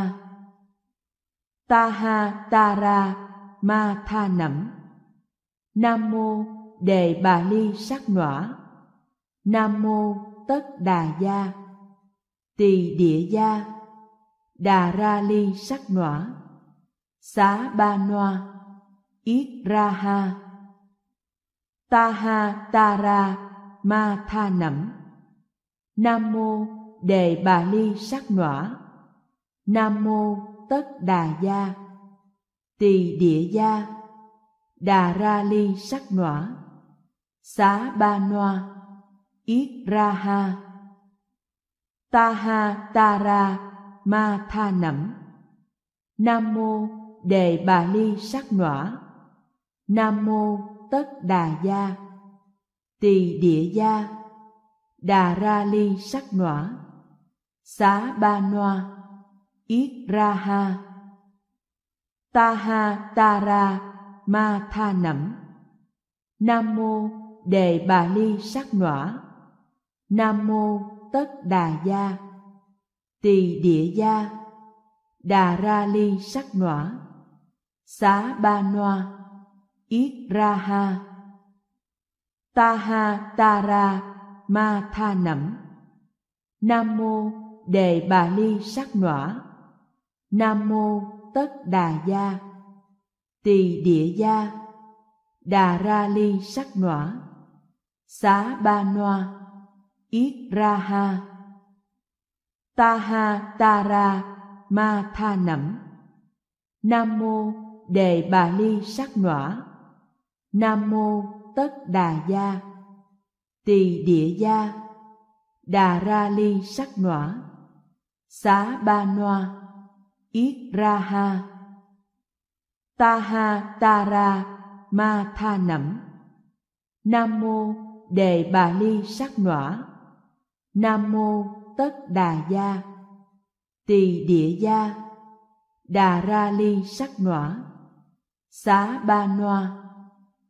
Taha Tara Ma Tha Nẩm Nam Mô Đề Bà Ly Sắc Nõa Nam Mô Tất Đà Gia Tỳ Địa Gia Đà Ra Ly Sắc Nõa Xá Ba Noa ít Ra Ha Ta Ha Ta Ra Ma Tha Nẩm Nam Mô Đề Bà Ly Sắc Nõa Nam mô tất đà gia Tỳ địa gia Đà ra ly sắc nỏa Xá ba noa Yết ra ha Ta ha ta ra ma tha nẩm Nam mô đề bà ly sắc nỏa Nam mô tất đà gia Tỳ địa gia Đà ra ly sắc nỏa Xá ba noa ít ra ha ta ha ta ra Ma Tha Nẩm Nam Mô Đề Bà Ly Sắc Nỏa Nam Mô Tất Đà Gia Tỳ Địa Gia Đà Ra Ly Sắc Nỏa Xá Ba Noa ít Ra Ha Ta Ha Ta Ra Ma Tha Nẩm Nam Mô Đề Bà Ly Sắc Nỏa Nam mô tất đà gia Tỳ địa gia Đà ra ly sắc nỏa Xá ba noa Yết ra ha Ta ha ta ra ma tha nẩm Nam mô đề bà ly sắc nỏa Nam mô tất đà gia Tỳ địa gia Đà ra ly sắc nỏa Xá ba noa ít ra ha ta ha ta ra Ma Tha Nẩm Nam Mô Đề Bà Ly Sắc Nỏa Nam Mô Tất Đà Gia Tỳ Địa Gia Đà Ra Ly Sắc Nỏa Xá Ba Noa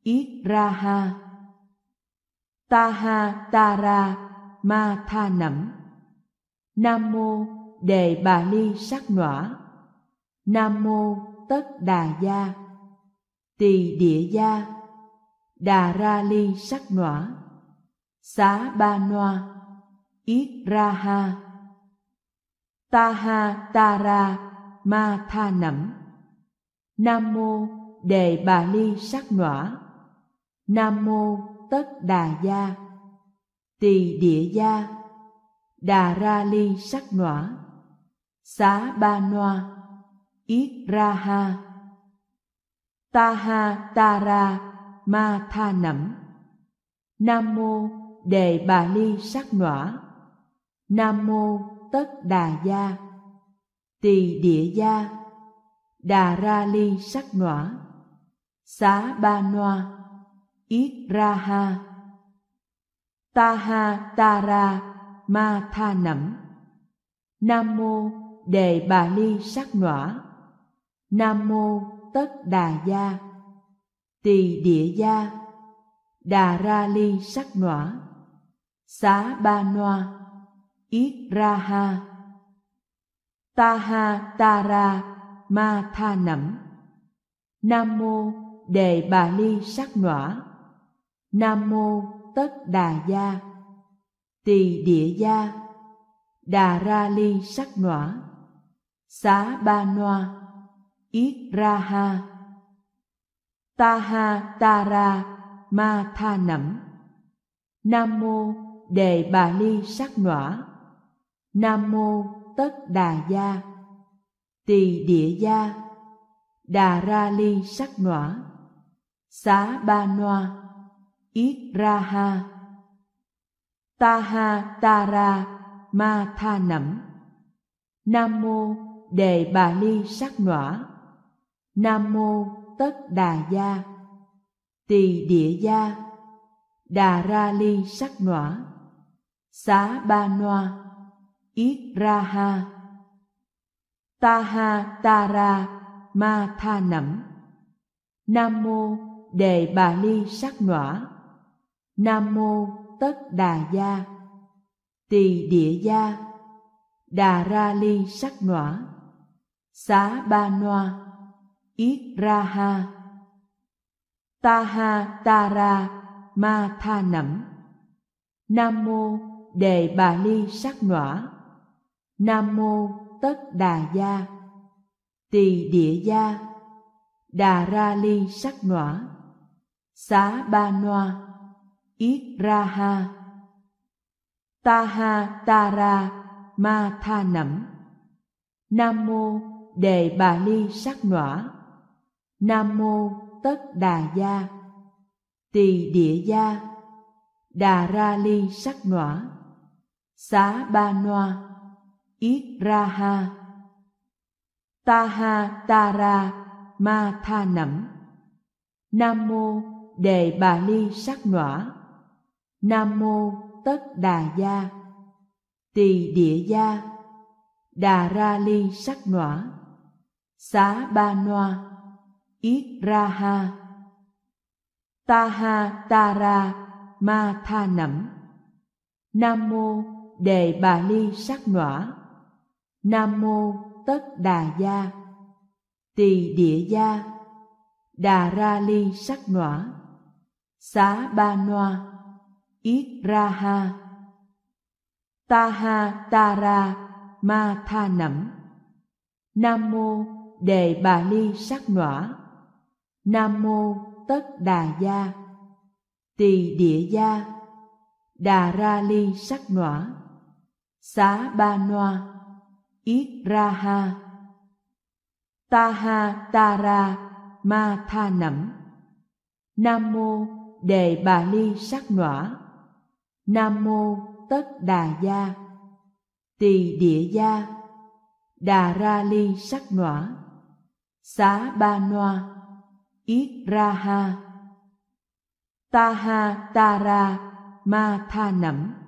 ít Ra Ha Ta Ha Ta Ra Ma Tha Nẩm Nam Mô Đề Bà Ly Sắc Nỏa Nam mô tất đà gia Tỳ địa gia Đà ra ly sắc nỏa Xá ba noa Yết ra ha Ta ha ta ra ma tha nẩm Nam mô đề bà ly sắc nỏa Nam mô tất đà gia Tỳ địa gia Đà ra ly sắc nỏa Xá ba noa ít ra ha Iraha Taha Tara Ma Tha Nẩm Nam Mô Đề Bà Ly Sắc Nỏa Nam Mô Tất Đà Gia Tỳ Địa Gia Đà Ra Ly Sắc Nỏa Xá Ba Noa ít Ra Ha Ta Ha Ta Ra Ma Tha Nẩm Nam Mô Đề Bà Ly Sắc Nỏa Nam mô tất đà gia Tỳ địa gia Đà ra ly sắc nỏa Xá ba noa Yết ra ha Ta ha ta ra ma tha nẩm Nam mô đề bà ly sắc nỏa Nam mô tất đà gia Tỳ địa gia Đà ra ly sắc nỏa Xá ba noa ít ra ha Iraha Taha Tara Ma Tha Nẩm Nam Mô Đề Bà Ly Sắc Nỏa Nam Mô Tất Đà Gia Tỳ Địa Gia Đà Ra Ly Sắc Nỏa Xá Ba Noa ít Ra Ha Ta Ha Ta Ra Ma Tha Nẩm Nam Mô Đề Bà Ly Sắc Nỏa Nam mô tất đà gia Tỳ địa gia Đà ra ly sắc nỏa Xá ba noa Yết ra ha Ta ha ta ra ma tha nẩm Nam mô đề bà ly sắc nỏa Nam mô tất đà gia Tỳ địa gia Đà ra ly sắc nỏa Xá ba noa ít ra ha ta ha ta ra Ma Tha Nẩm Nam Mô Đề Bà Ly Sắc Nỏa Nam Mô Tất Đà Gia Tỳ Địa Gia Đà Ra Ly Sắc Nỏa Xá Ba Noa ít ra ha ta ha ta ra Ma Tha Nẩm Nam Mô Đề Bà Ly Sắc Nỏa Nam mô tất đà gia Tỳ địa gia Đà ra ly sắc nỏa Xá ba noa Yết ra ha Ta ha ta ra ma tha nẩm Nam mô đề bà ly sắc nỏa Nam mô tất đà gia Tỳ địa gia Đà ra ly sắc nỏa Xá ba noa ít ra ha Iraha Taha Tara Ma Tha Nẩm Nam Mô Đề Bà Ly Sắc Nõa Nam Mô Tất Đà Gia Tỳ Địa Gia Đà Ra Ly Sắc Nõa Xá Ba Noa ít Ra Ha Ta Ha Ta Ra Ma Tha Nẩm Nam Mô Đề Bà Ly Sắc Nõa Nam mô tất đà gia Tỳ địa gia Đà ra ly sắc nỏa Xá ba noa Yết ra ha Ta ha ta ra ma tha nẩm Nam mô đề bà ly sắc nỏa Nam mô tất đà gia Tỳ địa gia Đà ra ly sắc nỏa Xá ba noa Iraha Taha Tara Ma Tha Nẩm